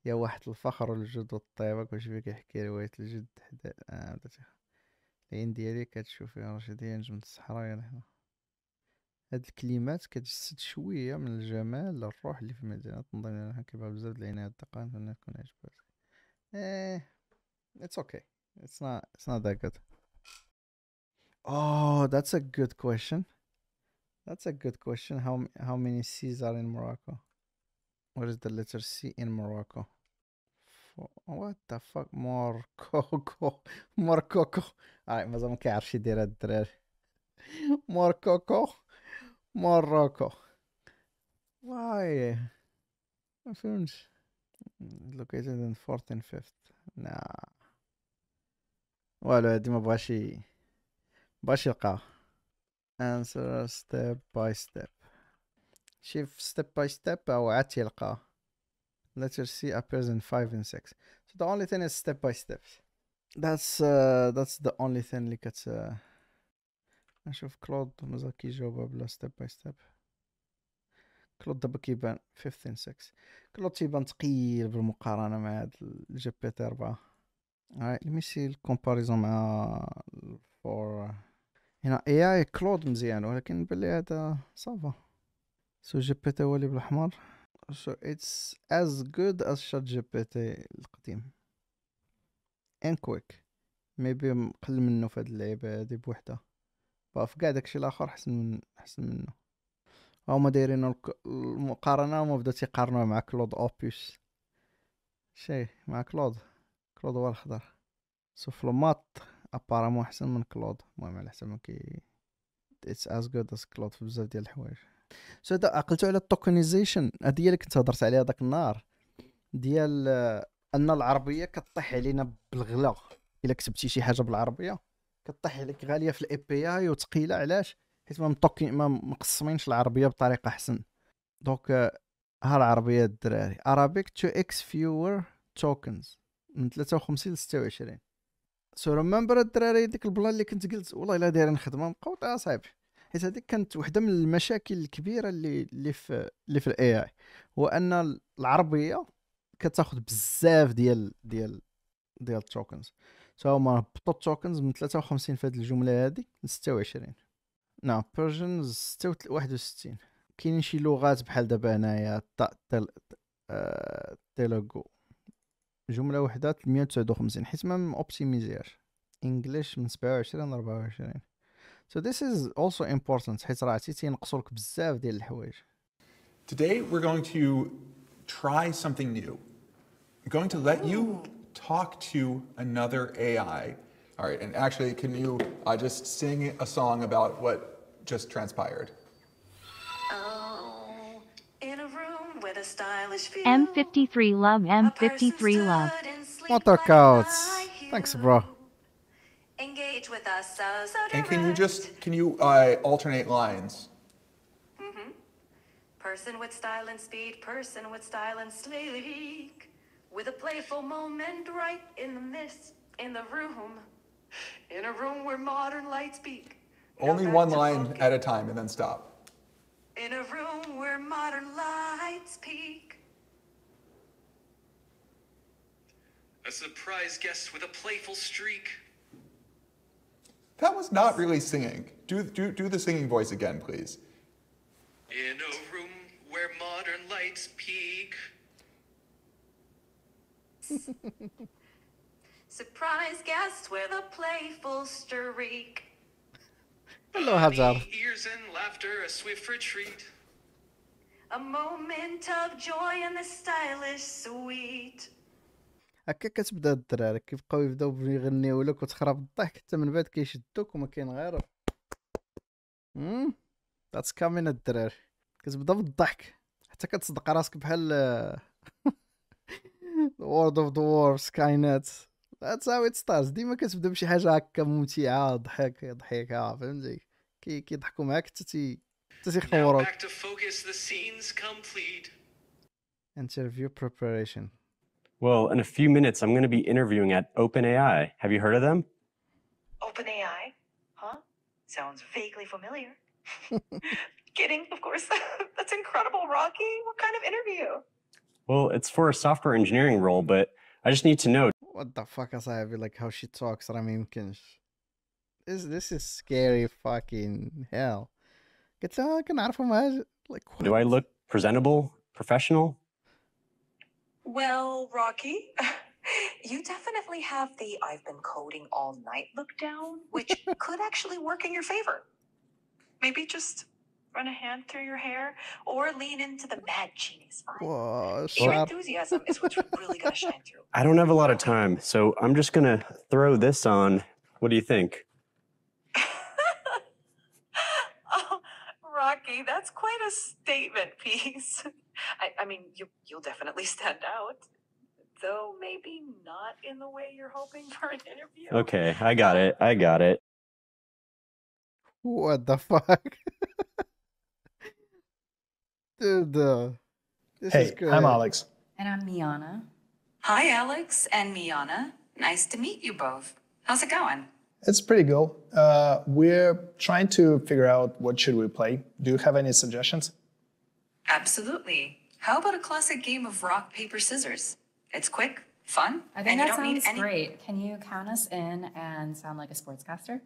يا واحد الفخر والجود والطيبة كلشي فيك يحكي رواية الجد حدا آه العين ديالي كتشوف فيها رشيدية نجمة الصحراء يا هنا هاد الكلمات كتجسد شوية من الجمال الروح اللي في المدينة تنظن انها كيبغي بزاف العين العناية الدقة انها تكون عجباتك ايه اتس اوكي اتس نوت اتس نوت ذات جود اوه ذاتس ا جود كويشن ذاتس ا جود كويشن هاو هاو many سيز ار ان موراكو What is the letter C in Morocco? وات ذا فاك مور كوكو مور كوكو اي مازال ما كيعرفش يدير هاد الدراري مور كوكو مور روكو واي ما فهمتش لوكيتد ان فورتين فيفت and والو هادي ما بغاش بغاش يلقاها انسر ستيب باي ستيب شوف ستيب باي ستيب او عاد تيلقاها letter C appears in five and six. So the only thing is step by step. That's uh, that's the only thing اللي كت uh, نشوف كلود مازال كيجاوبها بلا step by step. كلود دابا كيبان fifth and six. كلود تيبان ثقيل بالمقارنة مع هاد الجي بي تي اربعة. Alright, let الكومباريزون مع 4 هنا اي اي كلود مزيان ولكن بلي هذا صافا سو جي بي تي هو اللي بالاحمر so it's as good as GPT القديم and quick maybe قل منه في هاد اللعيبه هادي بوحدها في كاع داكشي الاخر احسن من احسن منه هما دايرين المقارنه هما بداو تيقارنوا مع كلود اوبيوس شي مع كلود كلود هو الخضر سو في المات ابارامون احسن من كلود المهم على حسب ما كي اتس از جود از كلود في بزاف ديال الحوايج سو هذا عقلتو على التوكنيزيشن هذه هي اللي كنت هضرت عليها داك النهار ديال ان العربيه كطيح علينا بالغلا الا كتبتي شي حاجه بالعربيه كطيح عليك غاليه في الاي بي اي وثقيله علاش حيت ما مطوكي ما مقسمينش العربيه بطريقه احسن دونك ها العربيه الدراري ارابيك تو اكس فيور توكنز من 53 ل 26 سو ريمبر الدراري ديك البلان اللي كنت قلت والله الا دايرين خدمه مقوطه اصاحبي حيت هذيك كانت واحده من المشاكل الكبيره اللي اللي في اللي في الاي اي هو ان العربيه كتاخذ بزاف ديال ديال ديال التوكنز سواء هما هبطوا التوكنز من 53 في هذه الجمله هذه ل 26 نعم بيرجنز 61 كاينين شي لغات بحال دابا هنايا تا تل... آه... تيلوغو جمله وحده 359 حيت ما اوبتيميزياش انجلش من 27 ل 24 So this is also important Today we're going to try something new. I'm going to let you oh. talk to another AI. All right, and actually, can you uh, just sing a song about what just transpired? M53 love, M53 love. What Thanks, bro. Engage with us so, so direct. And can you just, can you uh, alternate lines? Mm-hmm. Person with style and speed, person with style and sleek. With a playful moment right in the mist, in the room. In a room where modern lights speak. Only one line at a time and then stop. In a room where modern lights peak. A surprise guest with a playful streak. That was not really singing. Do, do, do the singing voice again, please. In a room where modern lights peak. Surprise guests with a playful streak. Hello, Habzab. Ears and laughter, a swift retreat. A moment of joy in the stylish suite. هكا كتبدا الدراري كيبقاو يبداو يغنيو لك وتخرب الضحك حتى من بعد كيشدوك وما كاين غير امم ذاتس كامين الدراري كتبدا بالضحك حتى كتصدق راسك بحال وورد اوف ذا وور سكاي نت ذاتس هاو ات ستارز ديما كتبدا بشي حاجه هكا ممتعه ضحك ضحكه فهمتي كي كيضحكوا معاك حتى تي حتى تيخوروك انترفيو بريباريشن Well, in a few minutes, I'm going to be interviewing at OpenAI. Have you heard of them? OpenAI? Huh? Sounds vaguely familiar. Kidding, of course. That's incredible, Rocky. What kind of interview? Well, it's for a software engineering role, but I just need to know. What the fuck is that? Like how she talks, I mean, this this is scary fucking hell. It's uh, can out like. What? Do I look presentable, professional? Well, Rocky, you definitely have the I've been coding all night look down, which could actually work in your favor. Maybe just run a hand through your hair or lean into the mad genius vibe. Whoa, Your enthusiasm is what's really going to shine through. I don't have a lot of time, so I'm just going to throw this on. What do you think? Rocky, that's quite a statement piece. I, I mean, you, you'll definitely stand out, though maybe not in the way you're hoping for an interview. Okay, I got it. I got it. What the fuck? Dude, uh, this hey, is good. I'm Alex. And I'm Miana. Hi, Alex and Miana. Nice to meet you both. How's it going? It's pretty cool. Uh, we're trying to figure out what should we play. Do you have any suggestions? Absolutely. How about a classic game of rock, paper, scissors? It's quick, fun, I think that sounds any... great. Can you count us in and sound like a sportscaster?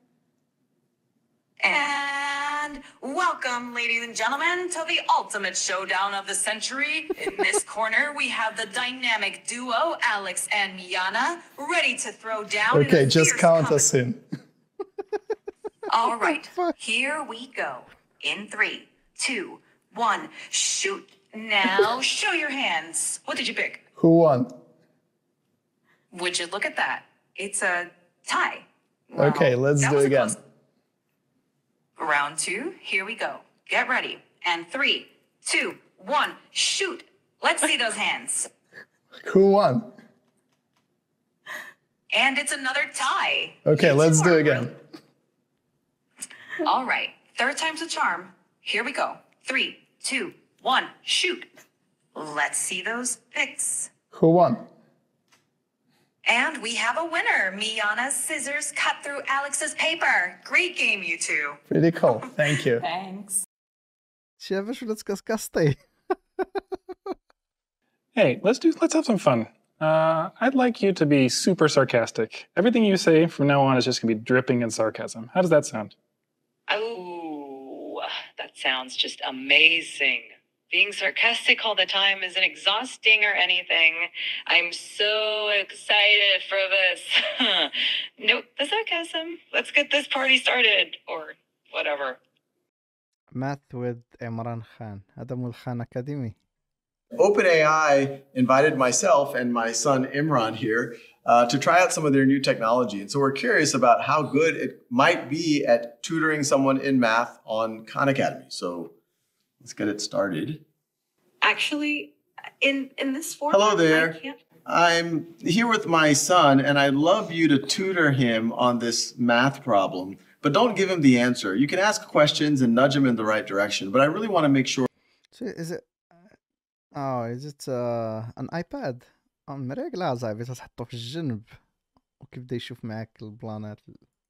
And... And welcome, ladies and gentlemen, to the ultimate showdown of the century. In this corner, we have the dynamic duo, Alex and Miana, ready to throw down. Okay, just count us in. All right, here we go. In three, two, one, shoot. Now show your hands. What did you pick? Who won? Would you look at that? It's a tie. Wow. Okay, let's that do it again. Close. Round two, here we go. Get ready. And three, two, one, shoot. Let's see those hands. Who won? And it's another tie. Okay, let's do it again. All right, third time's a charm. Here we go. Three, two, one, shoot. Let's see those picks. Who won? And we have a winner, Miana's scissors cut through Alex's paper. Great game, you two. Pretty cool. Thank you. Thanks. Tjena hur ska kasta hey, let's do let's have some fun. Uh, I'd like you to be super sarcastic. Everything you say from now on is just gonna be dripping in sarcasm. How does that sound? Oh, that sounds just amazing being sarcastic all the time isn't exhausting or anything. I'm so excited for this. nope, the sarcasm. Let's get this party started or whatever. Math with Imran Khan, Adamul Khan Academy. OpenAI invited myself and my son Imran here uh, to try out some of their new technology. And so we're curious about how good it might be at tutoring someone in math on Khan Academy. So Let's get it started. Actually, in in this form. Hello there. I'm here with my son, and I'd love you to tutor him on this math problem. But don't give him the answer. You can ask questions and nudge him in the right direction. But I really want to make sure. So is it? Oh, is it uh, an iPad?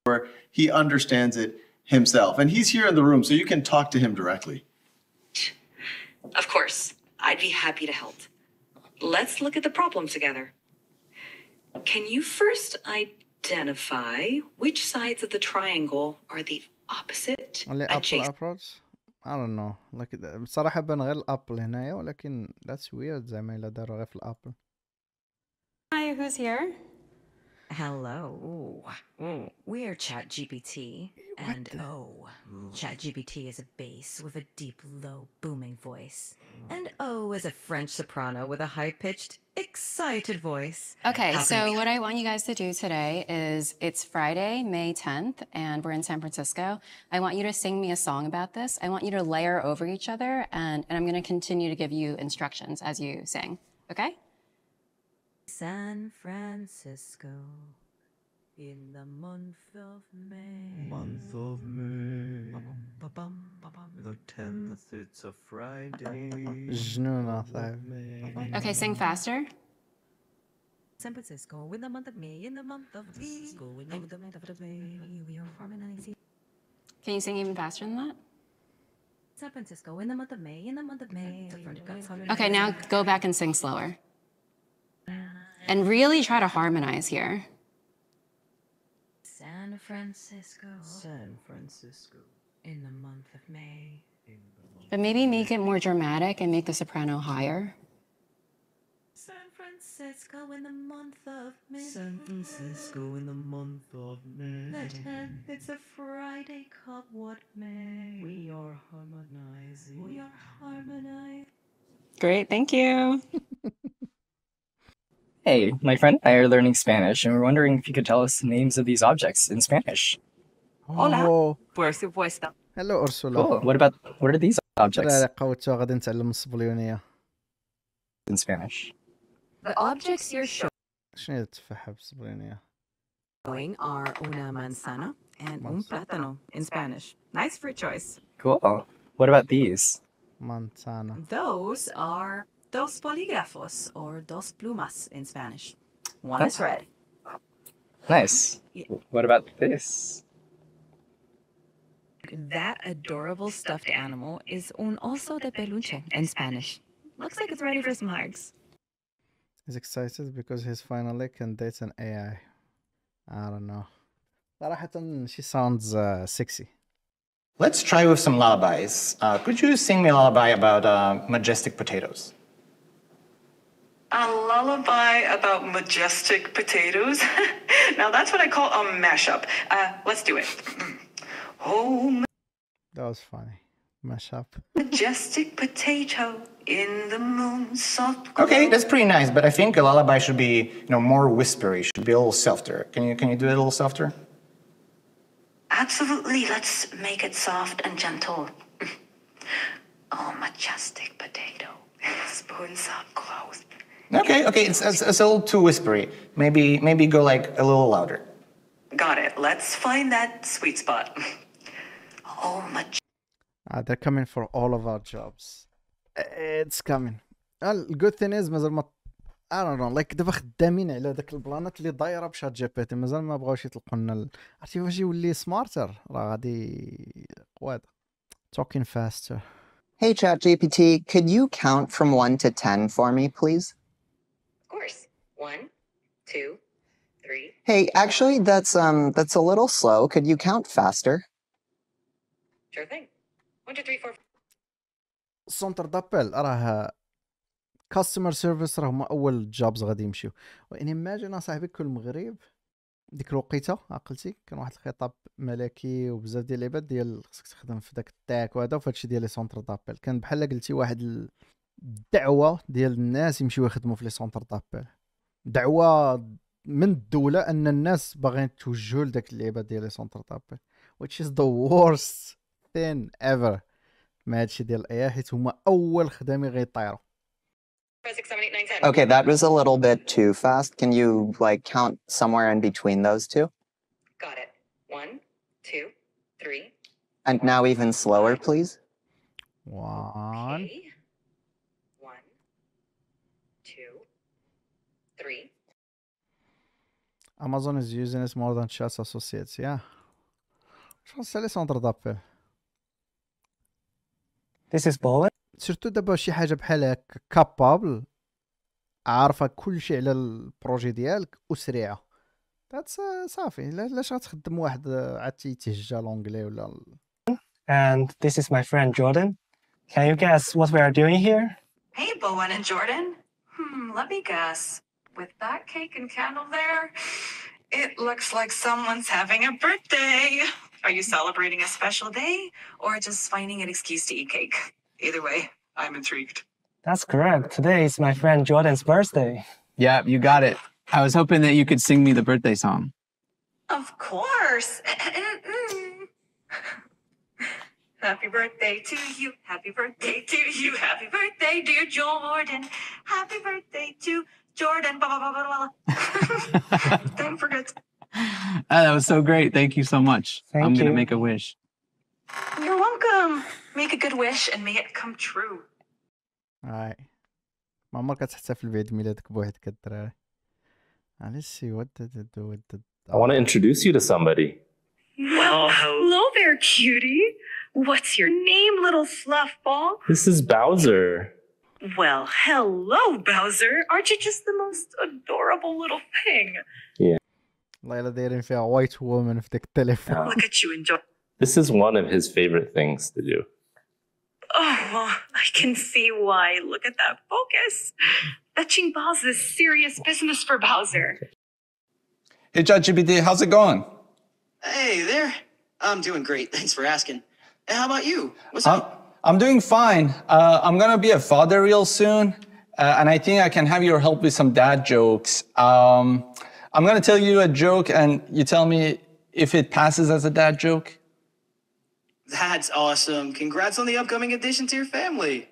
Where he understands it himself, and he's here in the room, so you can talk to him directly. Of course, I'd be happy to help. Let's look at the problem together. Can you first identify which sides of the triangle are the opposite adjacent? I don't know like بصراحة بان غير الابل هنايا ولكن that's weird زعما الا داروا غير في الابل Hi, who's here? Hello. We are ChatGPT, and the? O. Oh, ChatGPT is a bass with a deep, low, booming voice, and O oh, is a French soprano with a high-pitched, excited voice. Okay, How so what I want you guys to do today is it's Friday, May 10th, and we're in San Francisco. I want you to sing me a song about this. I want you to layer over each other, and, and I'm going to continue to give you instructions as you sing. Okay? San Francisco in the month of May. Month of May. The 10th, it's a Friday. Okay, sing faster. San Francisco with the month of May, in the month of May, in the month of May, we are harmonizing. Can you sing even faster than that? San Francisco in the month of May, in the month of May. Okay, now go back and sing slower and really try to harmonize here. San Francisco. San Francisco. In the month of May. But maybe make it more dramatic and make the soprano higher. San Francisco in the month of May. San Francisco in the month of May. The 10th, it's a Friday, come what may. We are harmonizing. We are harmonizing. Great, thank you. Hey, my friend and I are learning Spanish, and we're wondering if you could tell us the names of these objects in Spanish. Hola. Oh. Por supuesto. Hello, Ursula. Cool. What about what are these objects? In Spanish. The objects you're showing. Showing are una manzana and un plátano in Spanish. Nice fruit choice. Cool. What about these? Manzana. Those are dos polígrafos or dos plumas in Spanish. One is red. Nice. Yeah. What about this? That adorable stuffed animal is un oso de peluche in Spanish. Looks like it's ready for some hugs. He's excited because he's finally can date an AI. I don't know. she sounds uh, sexy. Let's try with some lullabies. Uh, could you sing me a lullaby about uh, majestic potatoes? a lullaby about majestic potatoes. now that's what I call a mashup. Uh, let's do it. oh, that was funny. Mashup. majestic potato in the moon, soft. Okay, that's pretty nice, but I think a lullaby should be, you know, more whispery. Should be a little softer. Can you can you do it a little softer? Absolutely. Let's make it soft and gentle. oh, majestic potato, spoons up close. Okay, okay, it's, it's, it's a little too whispery. Maybe, maybe go like a little louder. Got it. Let's find that sweet spot. Oh my. Uh, they're coming for all of our jobs. It's coming. Well, ah, good thing is مازال ما I don't know like دابا خدامين على داك البلانات اللي دايره بشات جي بي تي مازال ما بغاوش يطلقوا لنا ال... عرفتي فاش يولي سمارتر راه غادي قواد talking faster Hey ChatGPT, could you count from 1 to 10 for me, please? course. One, two, three. Hey, actually, that's um, that's a little slow. Could you count faster? Sure thing. One, two, three, four. سنتر دابيل راه كاستمر سيرفيس راه هما اول جابز غادي يمشيو وان ايماجين اصاحبي كل مغرب ديك الوقيته عقلتي كان واحد الخطاب ملكي وبزاف ديال العباد ديال خصك تخدم في داك التاك وهذا وفي هادشي ديال لي سونتر دابيل كان بحال قلتي واحد ال... الدعوه ديال الناس يمشيو يخدموا في لي سونتر دابيل دعوه من الدوله ان الناس باغيين توجهوا لداك اللعيبه ديال لي سونتر دابيل which is the worst thing ever مع هادشي ديال الاي حيت هما اول خدامي غيطيروا Okay, that was a little bit too fast. Can you like count somewhere in between those two? Got it. One, two, three. And now even slower, please. One. Okay. Amazon is using it more than just associates. Yeah. فرنسا لي سونتر دابيل This is Bowen. سيرتو دابا شي حاجه بحال هكا كابابل عارفه كلشي على البروجي ديالك وسريعه ذاتس صافي لاش غتخدم واحد عاد تيتهجى لونجلي ولا And this is my friend Jordan. Can you guess what we are doing here? Hey, Bowen and Jordan. Hmm, let me guess. with that cake and candle there, it looks like someone's having a birthday. Are you celebrating a special day or just finding an excuse to eat cake? Either way, I'm intrigued. That's correct. Today is my friend Jordan's birthday. Yeah, you got it. I was hoping that you could sing me the birthday song. Of course. Happy birthday to you. Happy birthday to you. Happy birthday, dear Jordan. Happy birthday to Jordan, blah, blah, blah, blah, blah. Don't forget. Oh, that was so great. Thank you so much. Thank I'm going to make a wish. You're welcome. Make a good wish and may it come true. Alright. ما عمرك تحتفل بعيد ميلادك بوحدك الدراري. معليش what did it do with the I want to introduce you to somebody. Well, hello there, cutie. What's your name, little fluffball? This is Bowser. Well, hello, Bowser. Aren't you just the most adorable little thing? Yeah. didn't feel a white woman في the telephone. Look at you enjoy. This is one of his favorite things to do. Oh, I can see why. Look at that focus. Fetching balls is serious business for Bowser. Hey, ChatGPT, how's it going? Hey there. I'm doing great. Thanks for asking. And how about you? What's up? I'm doing fine. Uh, I'm going to be a father real soon. Uh, and I think I can have your help with some dad jokes. Um, I'm going to tell you a joke and you tell me if it passes as a dad joke. That's awesome. Congrats on the upcoming addition to your family.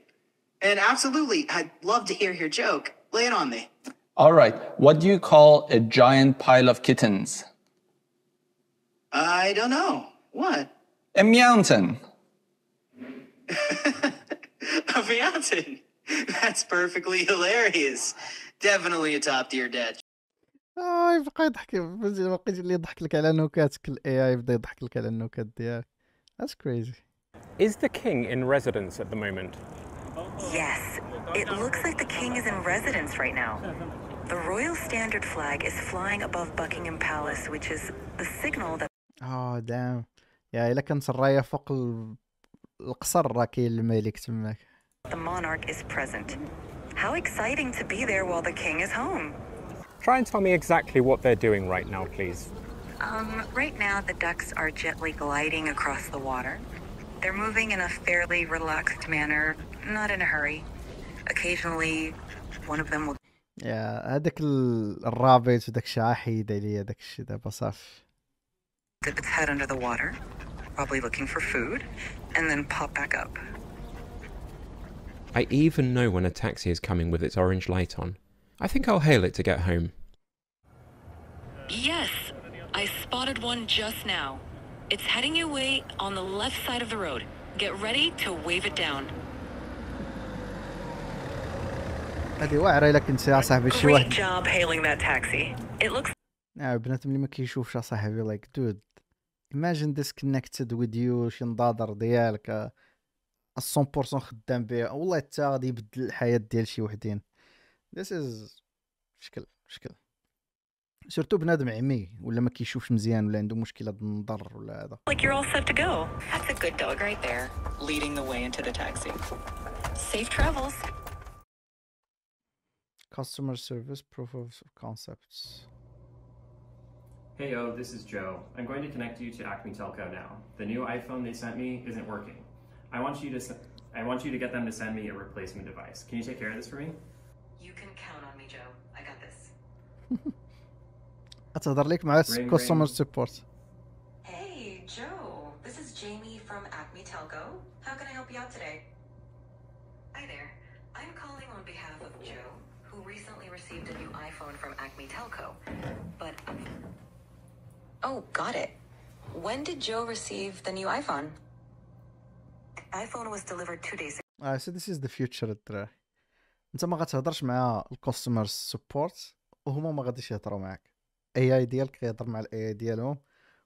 And absolutely, I'd love to hear your joke. Lay it on me. All right. What do you call a giant pile of kittens? I don't know. What? A mountain. a fountain. That's perfectly hilarious. Definitely a top tier dad. اه يبقى يضحك لقيت اللي يضحك لك على نكاتك الاي اي يبدا يضحك لك على النكات ديالك That's crazy. Is the king in residence at the moment? Yes. It looks like the king is in residence right now. The royal standard flag is flying above Buckingham Palace which is the signal that Oh damn. يا الا كانت الرايه فوق القصر راه كاين الملك تماك The monarch is present. How exciting to be there while the king is home. Try and tell me exactly what they're doing right now, please. Um, right now, the ducks are gently gliding across the water. They're moving in a fairly relaxed manner, not in a hurry. Occasionally, one of them will. Yeah, هذاك الرابط وداك الشيء حيد عليا داك الشيء دابا صافي. Dip its head under the water, probably looking for food and then pop back up. I even know when a taxi is coming with its orange light on. I think I'll hail it to get home. Yes, I spotted one just now. It's heading your way on the left side of the road. Get ready to wave it down. Great job hailing that taxi. It looks. نعم بنادم اللي ما كيشوفش صاحبي like dude imagine disconnected with you شي نظاظر ديالك 100% خدام بها والله حتى غادي يبدل الحياه ديال شي وحدين this is شكل شكل سورتو بنادم عمي ولا ما كيشوفش مزيان ولا عنده مشكله النظر ولا هذا like you're all set to go that's a good dog right there leading the way into the taxi safe travels customer service proof of concepts Hey yo, this is Joe. I'm going to connect you to Acme Telco now. The new iPhone they sent me isn't working. I want you to I want you to get them to send me a replacement device. Can you take care of this for me? You can count on me, Joe. I got this. هتهضر لك مع الكاستمر support. Hey Joe, this is Jamie from Acme Telco. How can I help you out today? Hi there. I'm calling on behalf of Joe, who recently received a new iPhone from Acme Telco, but Oh, got it. When did Joe receive the new iPhone? iPhone was delivered two days ago. Uh, so this is the future الدراري. Uh, انت ما غتهضرش مع الكاستمر سبورت وهما ما غاديش يهضروا معاك. اي اي ديالك غيهضر مع الاي اي ديالهم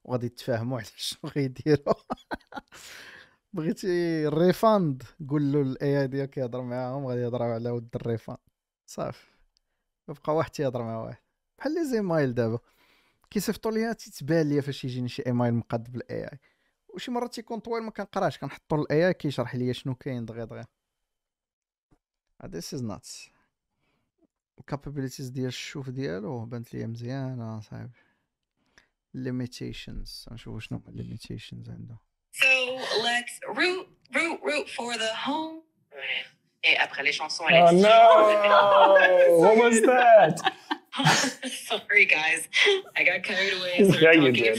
وغادي يتفاهموا على شنو غيديروا. بغيتي الريفاند قول له الاي اي ديالك يهضر معاهم غادي يهضروا على ود الريفاند. صافي. يبقى واحد تيهضر مع واحد. بحال لي زيمايل دابا. كيصيفطوا ليا تيتبان ليا فاش يجيني شي ايميل مقاد بالاي اي وشي مرات تيكون طويل ما كنقراش كنحطو الاي اي كيشرح ليا شنو كاين دغيا دغيا هذا ah, از nuts الكابابيليتيز ديال الشوف ديالو بانت ليا مزيانه صاحبي limitations نشوف شنو هما limitations عنده so let's root root root for the home et après les chansons elle oh no what was that Sorry guys, I got carried away. yeah, you did.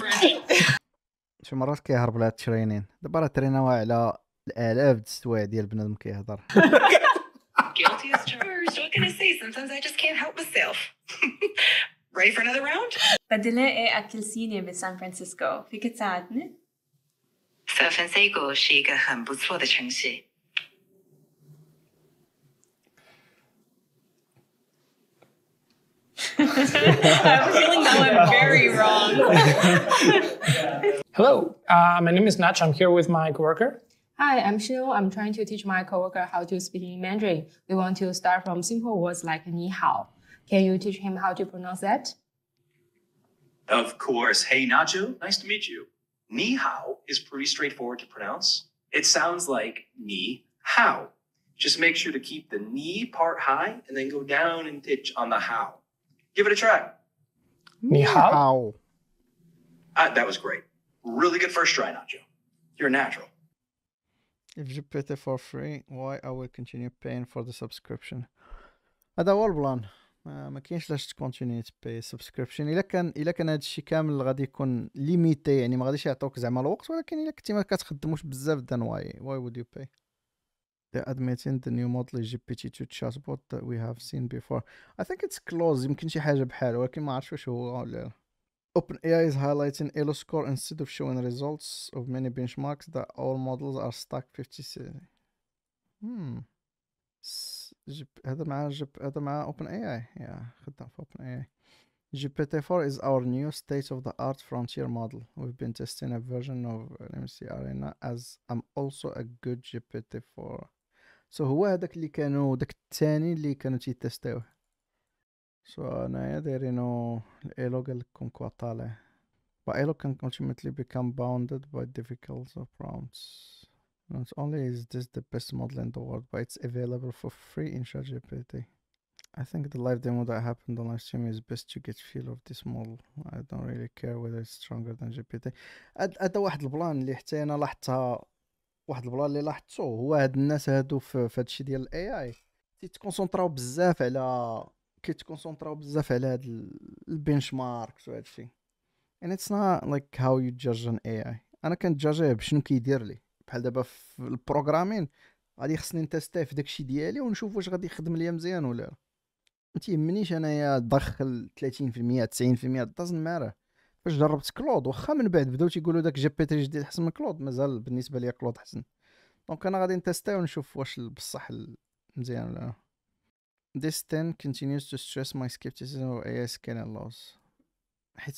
شو مرات كيهرب لها ترينين؟ دابا راه تريناو على الالاف د السوايع ديال بنادم كيهضر guilty as charged what can i say sometimes i just can't help myself ready for another round بدلاء اكل سيني بسان فرانسيسكو فيك تساعدني 三分之一个是一个很不错的城市。i feeling very wrong. Hello, uh, my name is Nach. I'm here with my coworker. Hi, I'm Shio. I'm trying to teach my coworker how to speak in Mandarin. We want to start from simple words like ni hao. Can you teach him how to pronounce that? Of course. Hey, Nacho, nice to meet you. Ni hao is pretty straightforward to pronounce. It sounds like ni how. Just make sure to keep the ni part high and then go down and pitch on the how. Give it a try. Ni hao. Uh, that was great. Really good first try, Nacho. You're natural. If you put it for free, why I will continue paying for the subscription. هذا هو البلان ما كاينش لاش تكونتيني تباي سبسكريبشن الا كان الا كان هذا الشيء كامل غادي يكون ليميتي يعني ما غاديش يعطوك زعما الوقت ولكن الا كنتي ما كتخدموش بزاف دان واي واي وود يو باي they're admitting the new model GPT-2 chatbot that we have seen before. I think it's close يمكن شي حاجة بحال ولكن OpenAI is highlighting Elo score instead of showing results of many benchmarks that all models are stuck 50 hmm OpenAI yeah OpenAI GPT-4 is our new state-of-the-art frontier model. We've been testing a version of, let me see, Arena as I'm also a good GPT-4 سو هو هذاك اللي كانوا داك الثاني اللي كانوا تيتستاوه سو انايا دايرينو الايلو قال لكم كوا طالع بايلو كان ultimately become bounded by difficulties of rounds not only is this the best model in the world but it's available for free in ChatGPT I think the live demo that happened on live stream is best to get feel of this model I don't really care whether it's stronger than GPT هذا واحد البلان اللي حتى انا لاحظتها واحد البلان اللي لاحظتو هو هاد الناس هادو في هادشي ديال الاي اي تيتكونسونطراو بزاف على كيتكونسونطراو بزاف على هاد البنش ماركس وهادشي يعني اتس نوت لايك هاو يو جادج ان اي اي انا كنتجاجيه بشنو كيدير لي بحال دابا في البروغرامين غادي خصني نتستيه في داكشي ديالي ونشوف واش غادي يخدم ليا مزيان ولا لا ما تيهمنيش انايا ندخل 30% 90% دازن مارا فاش جربت كلود واخا من بعد بداو تيقولوا داك جي بي تي جديد احسن من كلود مازال بالنسبه ليا كلود احسن دونك انا غادي نتستي ونشوف واش بصح مزيان ولا This then continues to stress my skepticism of AI scaling laws حيت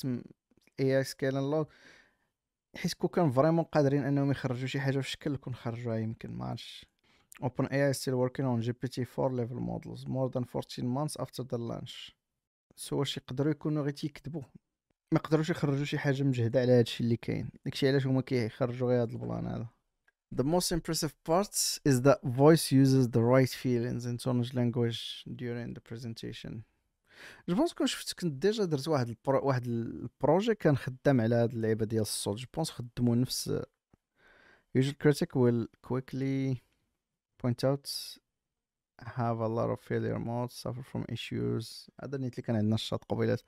AI scaling law حيت كون كان فريمون قادرين انهم يخرجوا شي حاجه في الشكل كون خرجوها يمكن ما عرفتش Open AI is still working on GPT-4 level models more than 14 months after the launch so واش يقدروا يكونوا غير تيكذبوا ما قدروش يخرجوا شي حاجه مجهده على هادشي اللي كاين داكشي علاش هما كيخرجوا غير هاد البلان هذا The most impressive part is that voice uses the right feelings in tonal language during the presentation. جو بونس كون شفت كنت ديجا درت واحد البرو... واحد البروجي كان خدام على هاد اللعيبه ديال الصوت جو بونس خدمو نفس usual critic will quickly point out have a lot of failure modes suffer from issues هذا نيت اللي كان عندنا الشاط قبيلات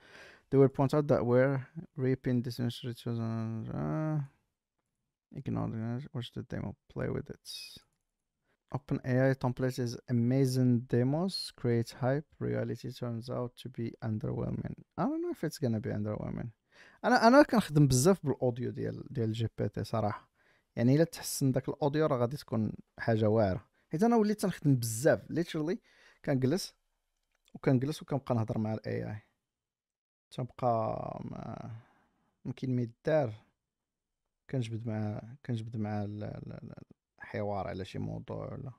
They will point out that we're raping this institution. Uh, ignore it. Watch the demo. Play with it. OpenAI templates, is amazing demos, create hype. Reality turns out to be underwhelming. I don't know if it's gonna be underwhelming. انا انا كنخدم بزاف بالاوديو ديال ديال جي بي تي صراحه يعني الا تحسن داك الاوديو راه غادي تكون حاجه واعره حيت انا وليت تنخدم بزاف ليترلي كنجلس وكنجلس وكنبقى نهضر مع الاي اي تنبقى ما مكلمي الدار كنجبد مع كنجبد مع الحوار على شي موضوع ولا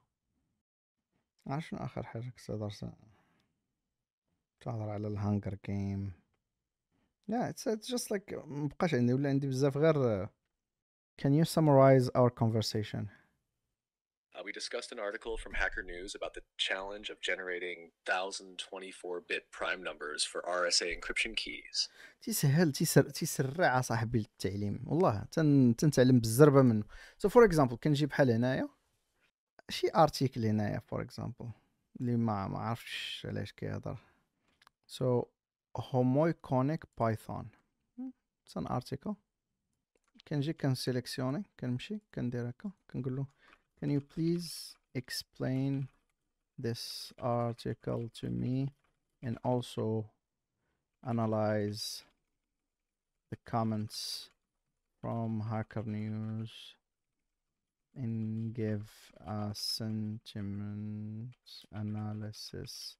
عرفت شنو اخر حاجه كنت هضرت تهضر على الهانجر جيم لا اتس جاست لايك مبقاش عندي ولا عندي بزاف غير can you summarize our conversation Uh, we discussed an article from Hacker News about the challenge of generating 1024 bit prime numbers for RSA encryption keys. تيسهل تيسر تيسرع صاحبي التعليم والله تن تنتعلم بالزربه منه. So for example كنجي بحال هنايا شي ارتيكل هنايا for example اللي ما ما عرفش علاش كيهضر. So homoiconic python. Hmm، it's an article. كنجي كنسيليكسيوني كنمشي كندير هكا كنقول له can you please explain this article to me and also analyze the comments from Hacker News and give a sentiment analysis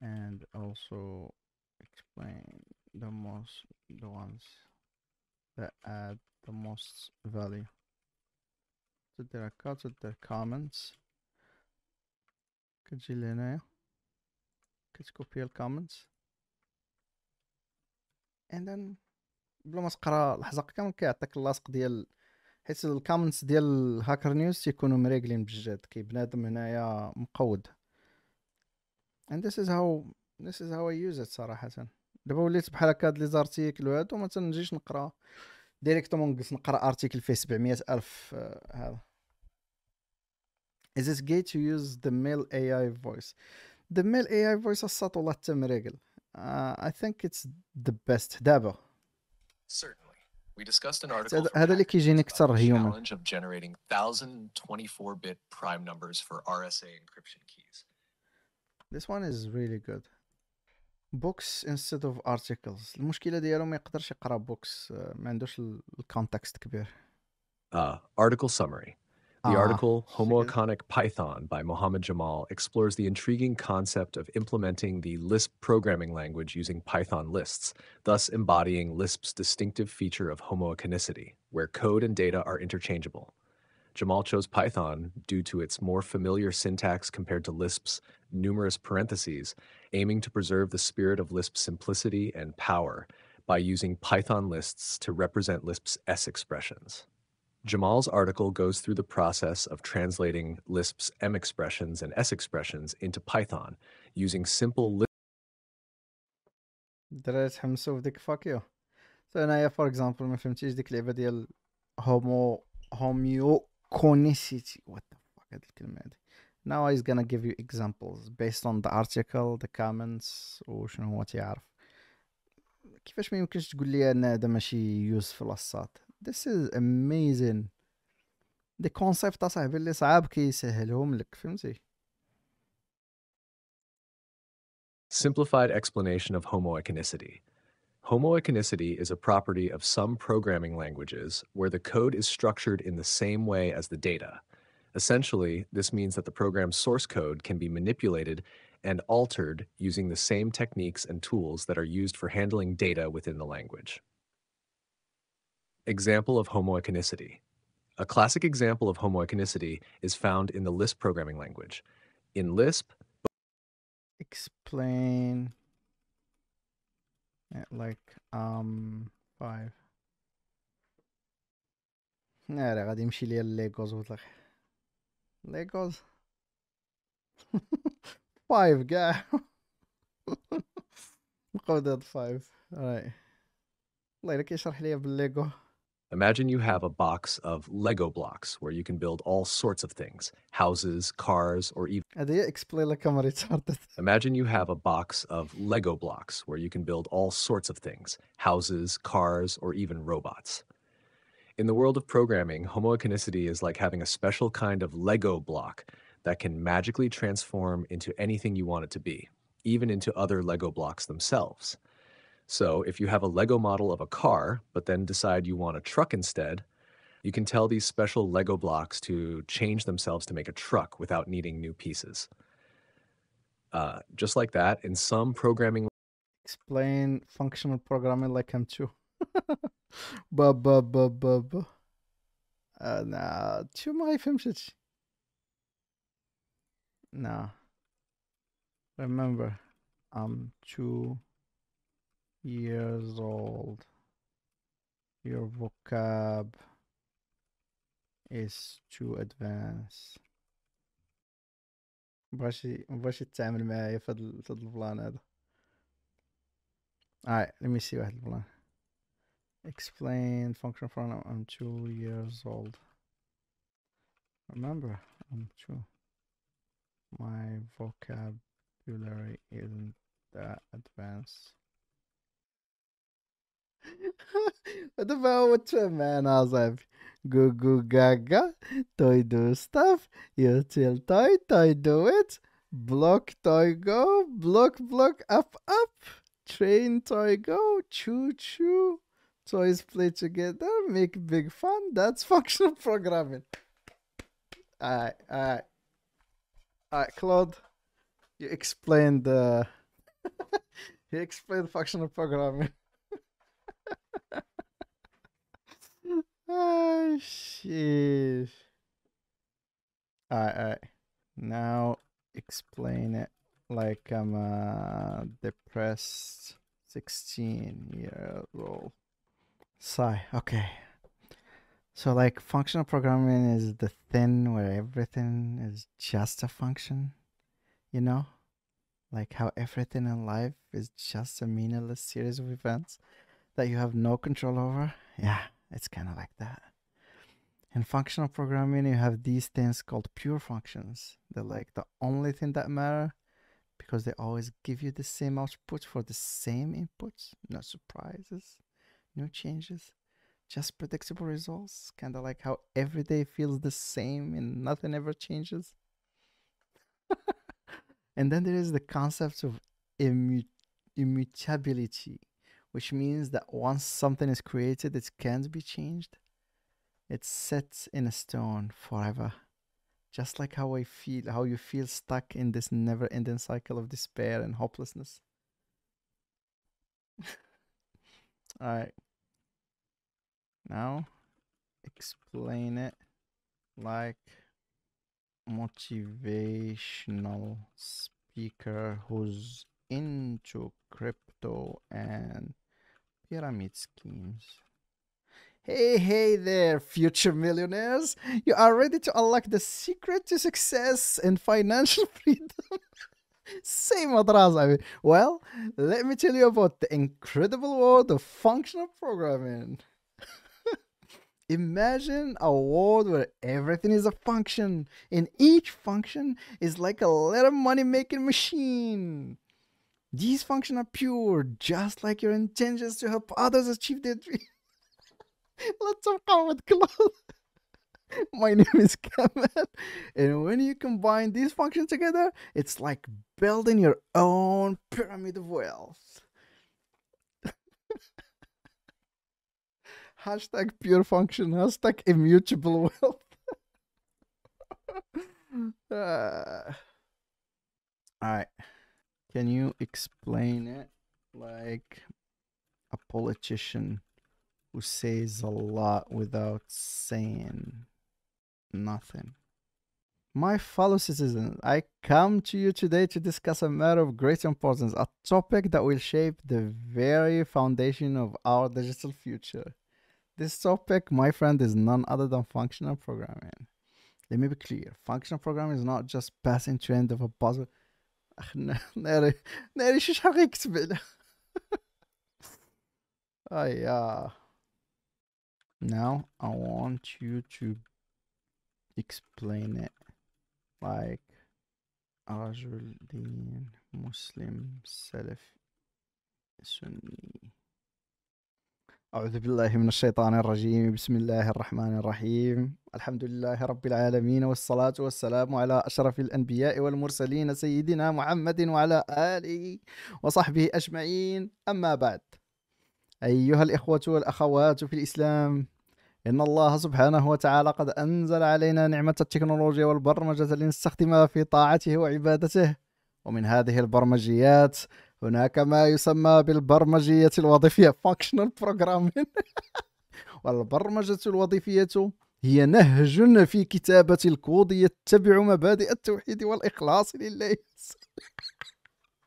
and also explain the most the ones that add the most value تدير هكا تدير كومنتس كتجي لهنايا كتكوبي الكومنتس اند ذن بلا ما تقرا الحزق كامل كيعطيك اللاصق ديال حيت الكومنتس ديال هاكر نيوز تيكونوا مريقلين بجد كي بنادم هنايا مقود اند ذيس از هاو this از هاو اي يوز ات صراحة دابا وليت بحال هكا لي زارتيكل وهادو ما تنجيش نقرا ديريكتومون قلت نقرا ارتيكل فيه 700 الف هذا Is it gay to use the male AI voice? The male AI voice is والله تم I think it's the best دابا. Certainly. We discussed an article challenge of generating 1024 bit prime numbers for RSA encryption keys. This one is really good. بوكس انستيد اوف ارتيكلز المشكله ديالو ما يقدرش يقرا بوكس ما عندوش الكونتكست كبير اه article summary The article Homoiconic Python by Mohammed Jamal explores the intriguing concept of implementing the Lisp programming language using Python lists, thus embodying Lisp's distinctive feature of homoiconicity, where code and data are interchangeable. Jamal chose Python due to its more familiar syntax compared to Lisp's numerous parentheses, aiming to preserve the spirit of Lisp's simplicity and power by using Python lists to represent Lisp's S expressions. Jamal's article goes through the process of translating Lisp's M expressions and S expressions into Python using simple Lisp. درات حمسو في ديك فاكيو فانايا فور اكزامبل ما فهمتيش ديك اللعبه ديال هومو هوميو كونيسيتي وات ذا فاك هاد الكلمه هادي now he's gonna give you examples based on the article the comments وشنو هو تيعرف كيفاش ما يمكنش تقول لي ان هذا ماشي useful this is amazing دي كونسيبت اصاحبي اللي صعاب كيسهلهم لك فهمتي Simplified explanation of homoiconicity. Homoiconicity is a property of some programming languages where the code is structured in the same way as the data. Essentially, this means that the program's source code can be manipulated and altered using the same techniques and tools that are used for handling data within the language. Example of homoiconicity. A classic example of homoiconicity is found in the Lisp programming language. In Lisp, explain like um five. There goes five guy. call that 5 alright والله كيشرح ليا بالليغو Imagine you have a box of Lego blocks where you can build all sorts of things houses, cars, or even. explain like Imagine you have a box of Lego blocks where you can build all sorts of things houses, cars, or even robots. In the world of programming, homoiconicity is like having a special kind of Lego block that can magically transform into anything you want it to be, even into other Lego blocks themselves. So, if you have a Lego model of a car, but then decide you want a truck instead, you can tell these special Lego blocks to change themselves to make a truck without needing new pieces. Uh, just like that, in some programming. Explain functional programming like M2. با با با با با انا شو ما غيفهمش هادشي no remember i'm two years old your vocab is too advanced مبغاش مبغاش يتعامل معايا في هاد البلان هذا آه let me see واحد البلان Explain function for I'm two years old. Remember, I'm two. My vocabulary isn't that advanced. what about what man? I was like, goo goo gaga, toy do stuff, you till toy, toy do it, block toy go, block block up up, train toy go, choo choo. Toys play together, make big fun. That's functional programming. Alright, alright. Alright, Claude, you explained the. Uh, you explained functional programming. oh, shit. Alright, alright. Now explain it like I'm a depressed 16 year old Sigh. Okay. So like functional programming is the thin where everything is just a function, you know? Like how everything in life is just a meaningless series of events that you have no control over. Yeah, it's kind of like that. In functional programming, you have these things called pure functions. They're like the only thing that matter because they always give you the same output for the same inputs. No surprises no changes, just predictable results, kind of like how every day feels the same and nothing ever changes. and then there is the concept of immu- immutability, which means that once something is created, it can't be changed. It's set in a stone forever. Just like how I feel, how you feel stuck in this never ending cycle of despair and hopelessness. All right. Now, explain it like motivational speaker who's into crypto and pyramid schemes. Hey, hey there, future millionaires! You are ready to unlock the secret to success and financial freedom. Same Madras, I mean. Well, let me tell you about the incredible world of functional programming. Imagine a world where everything is a function, and each function is like a little money making machine. These functions are pure, just like your intentions to help others achieve their dreams. Let's power with clothes. My name is Kevin. And when you combine these functions together, it's like building your own pyramid of wealth. hashtag pure function, hashtag immutable wealth. uh, all right. Can you explain it like a politician who says a lot without saying? nothing. My fellow citizens, I come to you today to discuss a matter of great importance, a topic that will shape the very foundation of our digital future. This topic, my friend, is none other than functional programming. Let me be clear functional programming is not just passing trend of a puzzle. oh, yeah. Now I want you to explain it like رجل دين مسلم سلف سني أعوذ بالله من الشيطان الرجيم بسم الله الرحمن الرحيم الحمد لله رب العالمين والصلاة والسلام على أشرف الأنبياء والمرسلين سيدنا محمد وعلى آله وصحبه أجمعين أما بعد أيها الإخوة والأخوات في الإسلام إن الله سبحانه وتعالى قد أنزل علينا نعمة التكنولوجيا والبرمجة لنستخدمها في طاعته وعبادته ومن هذه البرمجيات هناك ما يسمى بالبرمجية الوظيفية functional programming والبرمجة الوظيفية هي نهج في كتابة الكود يتبع مبادئ التوحيد والإخلاص لله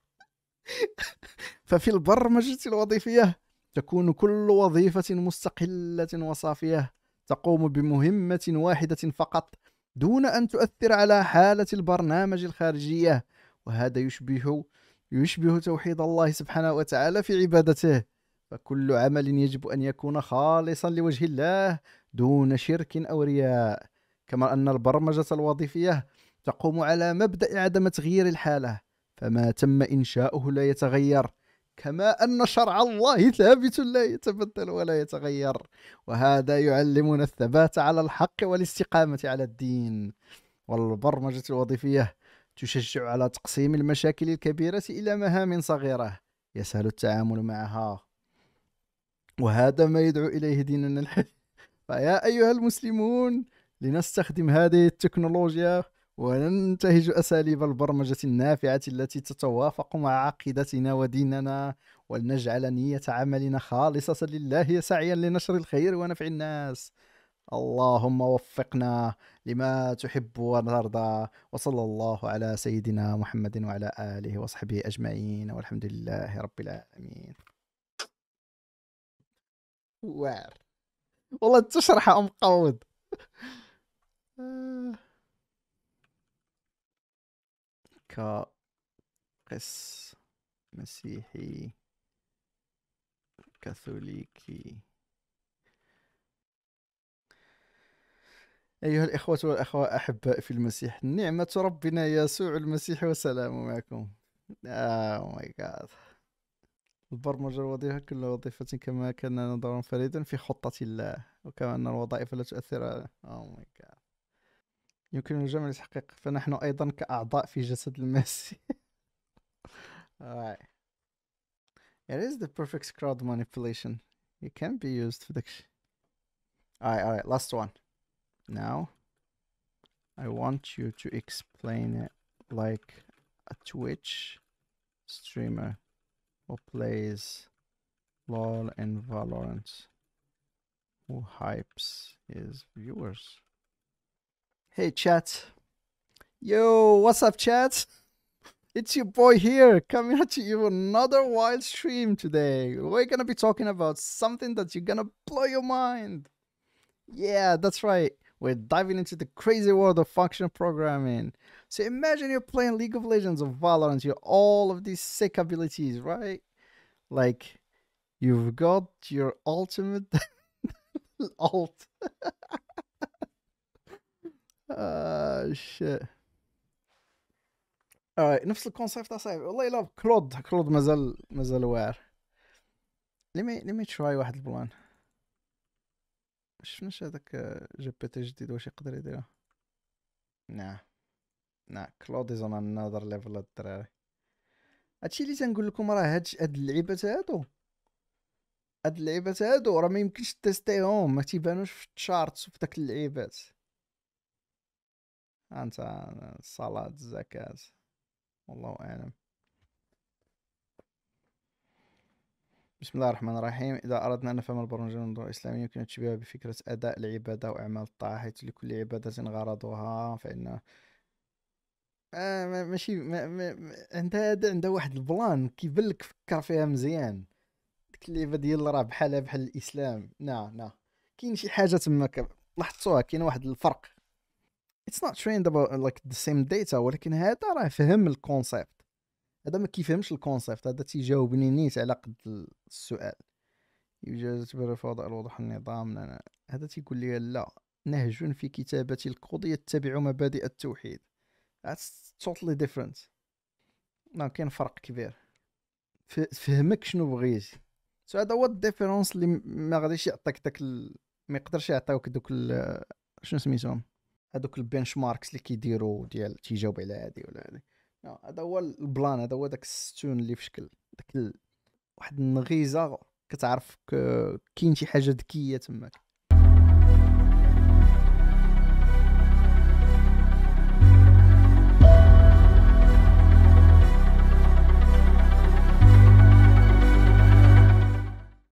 ففي البرمجة الوظيفية تكون كل وظيفة مستقلة وصافية تقوم بمهمة واحدة فقط دون أن تؤثر على حالة البرنامج الخارجية وهذا يشبه يشبه توحيد الله سبحانه وتعالى في عبادته فكل عمل يجب أن يكون خالصا لوجه الله دون شرك أو رياء كما أن البرمجة الوظيفية تقوم على مبدأ عدم تغيير الحالة فما تم إنشاؤه لا يتغير كما أن شرع الله ثابت لا يتبدل ولا يتغير وهذا يعلمنا الثبات على الحق والاستقامة على الدين والبرمجة الوظيفية تشجع على تقسيم المشاكل الكبيرة إلى مهام صغيرة يسهل التعامل معها وهذا ما يدعو إليه ديننا الحديث فيا أيها المسلمون لنستخدم هذه التكنولوجيا وننتهج أساليب البرمجة النافعة التي تتوافق مع عقيدتنا وديننا ولنجعل نية عملنا خالصة لله سعيا لنشر الخير ونفع الناس اللهم وفقنا لما تحب وترضى وصلى الله على سيدنا محمد وعلى آله وصحبه أجمعين والحمد لله رب العالمين وار والله تشرح أم قود كقس مسيحي كاثوليكي أيها الإخوة والأخوة أحباء في المسيح نعمة ربنا يسوع المسيح وسلام معكم أو ماي جاد البرمجة الوظيفة كل وظيفة كما كان نظرا فريدا في خطة الله وكما أن الوظائف لا تؤثر على أو ماي جاد يمكن فنحن أيضا كأعضاء في جسد المسيح It is the perfect crowd manipulation. It can be used for the... Alright, alright, last one. Now, I want you to explain it like a Twitch streamer who plays LOL and Valorant who hypes his viewers. Hey, chat. Yo, what's up, chat? It's your boy here, coming at you another wild stream today. We're gonna be talking about something that's gonna blow your mind. Yeah, that's right. We're diving into the crazy world of functional programming. So imagine you're playing League of Legends or Valorant. You have all of these sick abilities, right? Like, you've got your ultimate alt. آه شيء نفس الكونسيبت تاع صاحبي والله الا كلود كلود مازال مازال واعر ليمي ليمي تشراي واحد البلان شفناش هذاك آه، جي بي تي جديد واش يقدر يديرها نا نا كلود از اون انذر ليفل الدراري هادشي اللي تنقول لكم راه هاد هاد اللعيبات هادو هاد اللعيبات هادو راه ما يمكنش تيستيهم ما تيبانوش في التشارتس وفي داك اللعيبات انت الصلاة الزكاة والله اعلم بسم الله الرحمن الرحيم إذا أردنا أن نفهم البرمجة منظور الإسلامي يمكن تشبيهها بفكرة أداء العبادة وأعمال الطاعة حيث لكل عبادة غرضها فإن آه ما ماشي ما ما عندها هذا واحد البلان كيبان لك فكر فيها مزيان ديك اللعبة ديال راه بحالها بحال الإسلام نعم نعم كاين شي حاجة تما لاحظتوها كاين واحد الفرق اتس نوت تريند لايك ذا سيم داتا ولكن هذا راه فهم الكونسيبت هذا ما كيفهمش الكونسيبت هذا تيجاوبني نيت على قد السؤال يوجد برفض الوضوح النظام هذا تيقول لي لا نهج في كتابة الكود يتبع مبادئ التوحيد that's totally different لا نعم، كاين فرق كبير فهمك شنو بغيتي سو هذا هو الديفيرونس اللي ما غاديش يعطيك داك ما يقدرش يعطيوك دوك شنو سميتهم هذوك البنش ماركس اللي كيديروا ديال تيجاوب على هذه ولا هذه هذا هو البلان هذا هو داك الستون اللي في شكل داك واحد النغيزه كتعرف كاين شي حاجه ذكيه تماك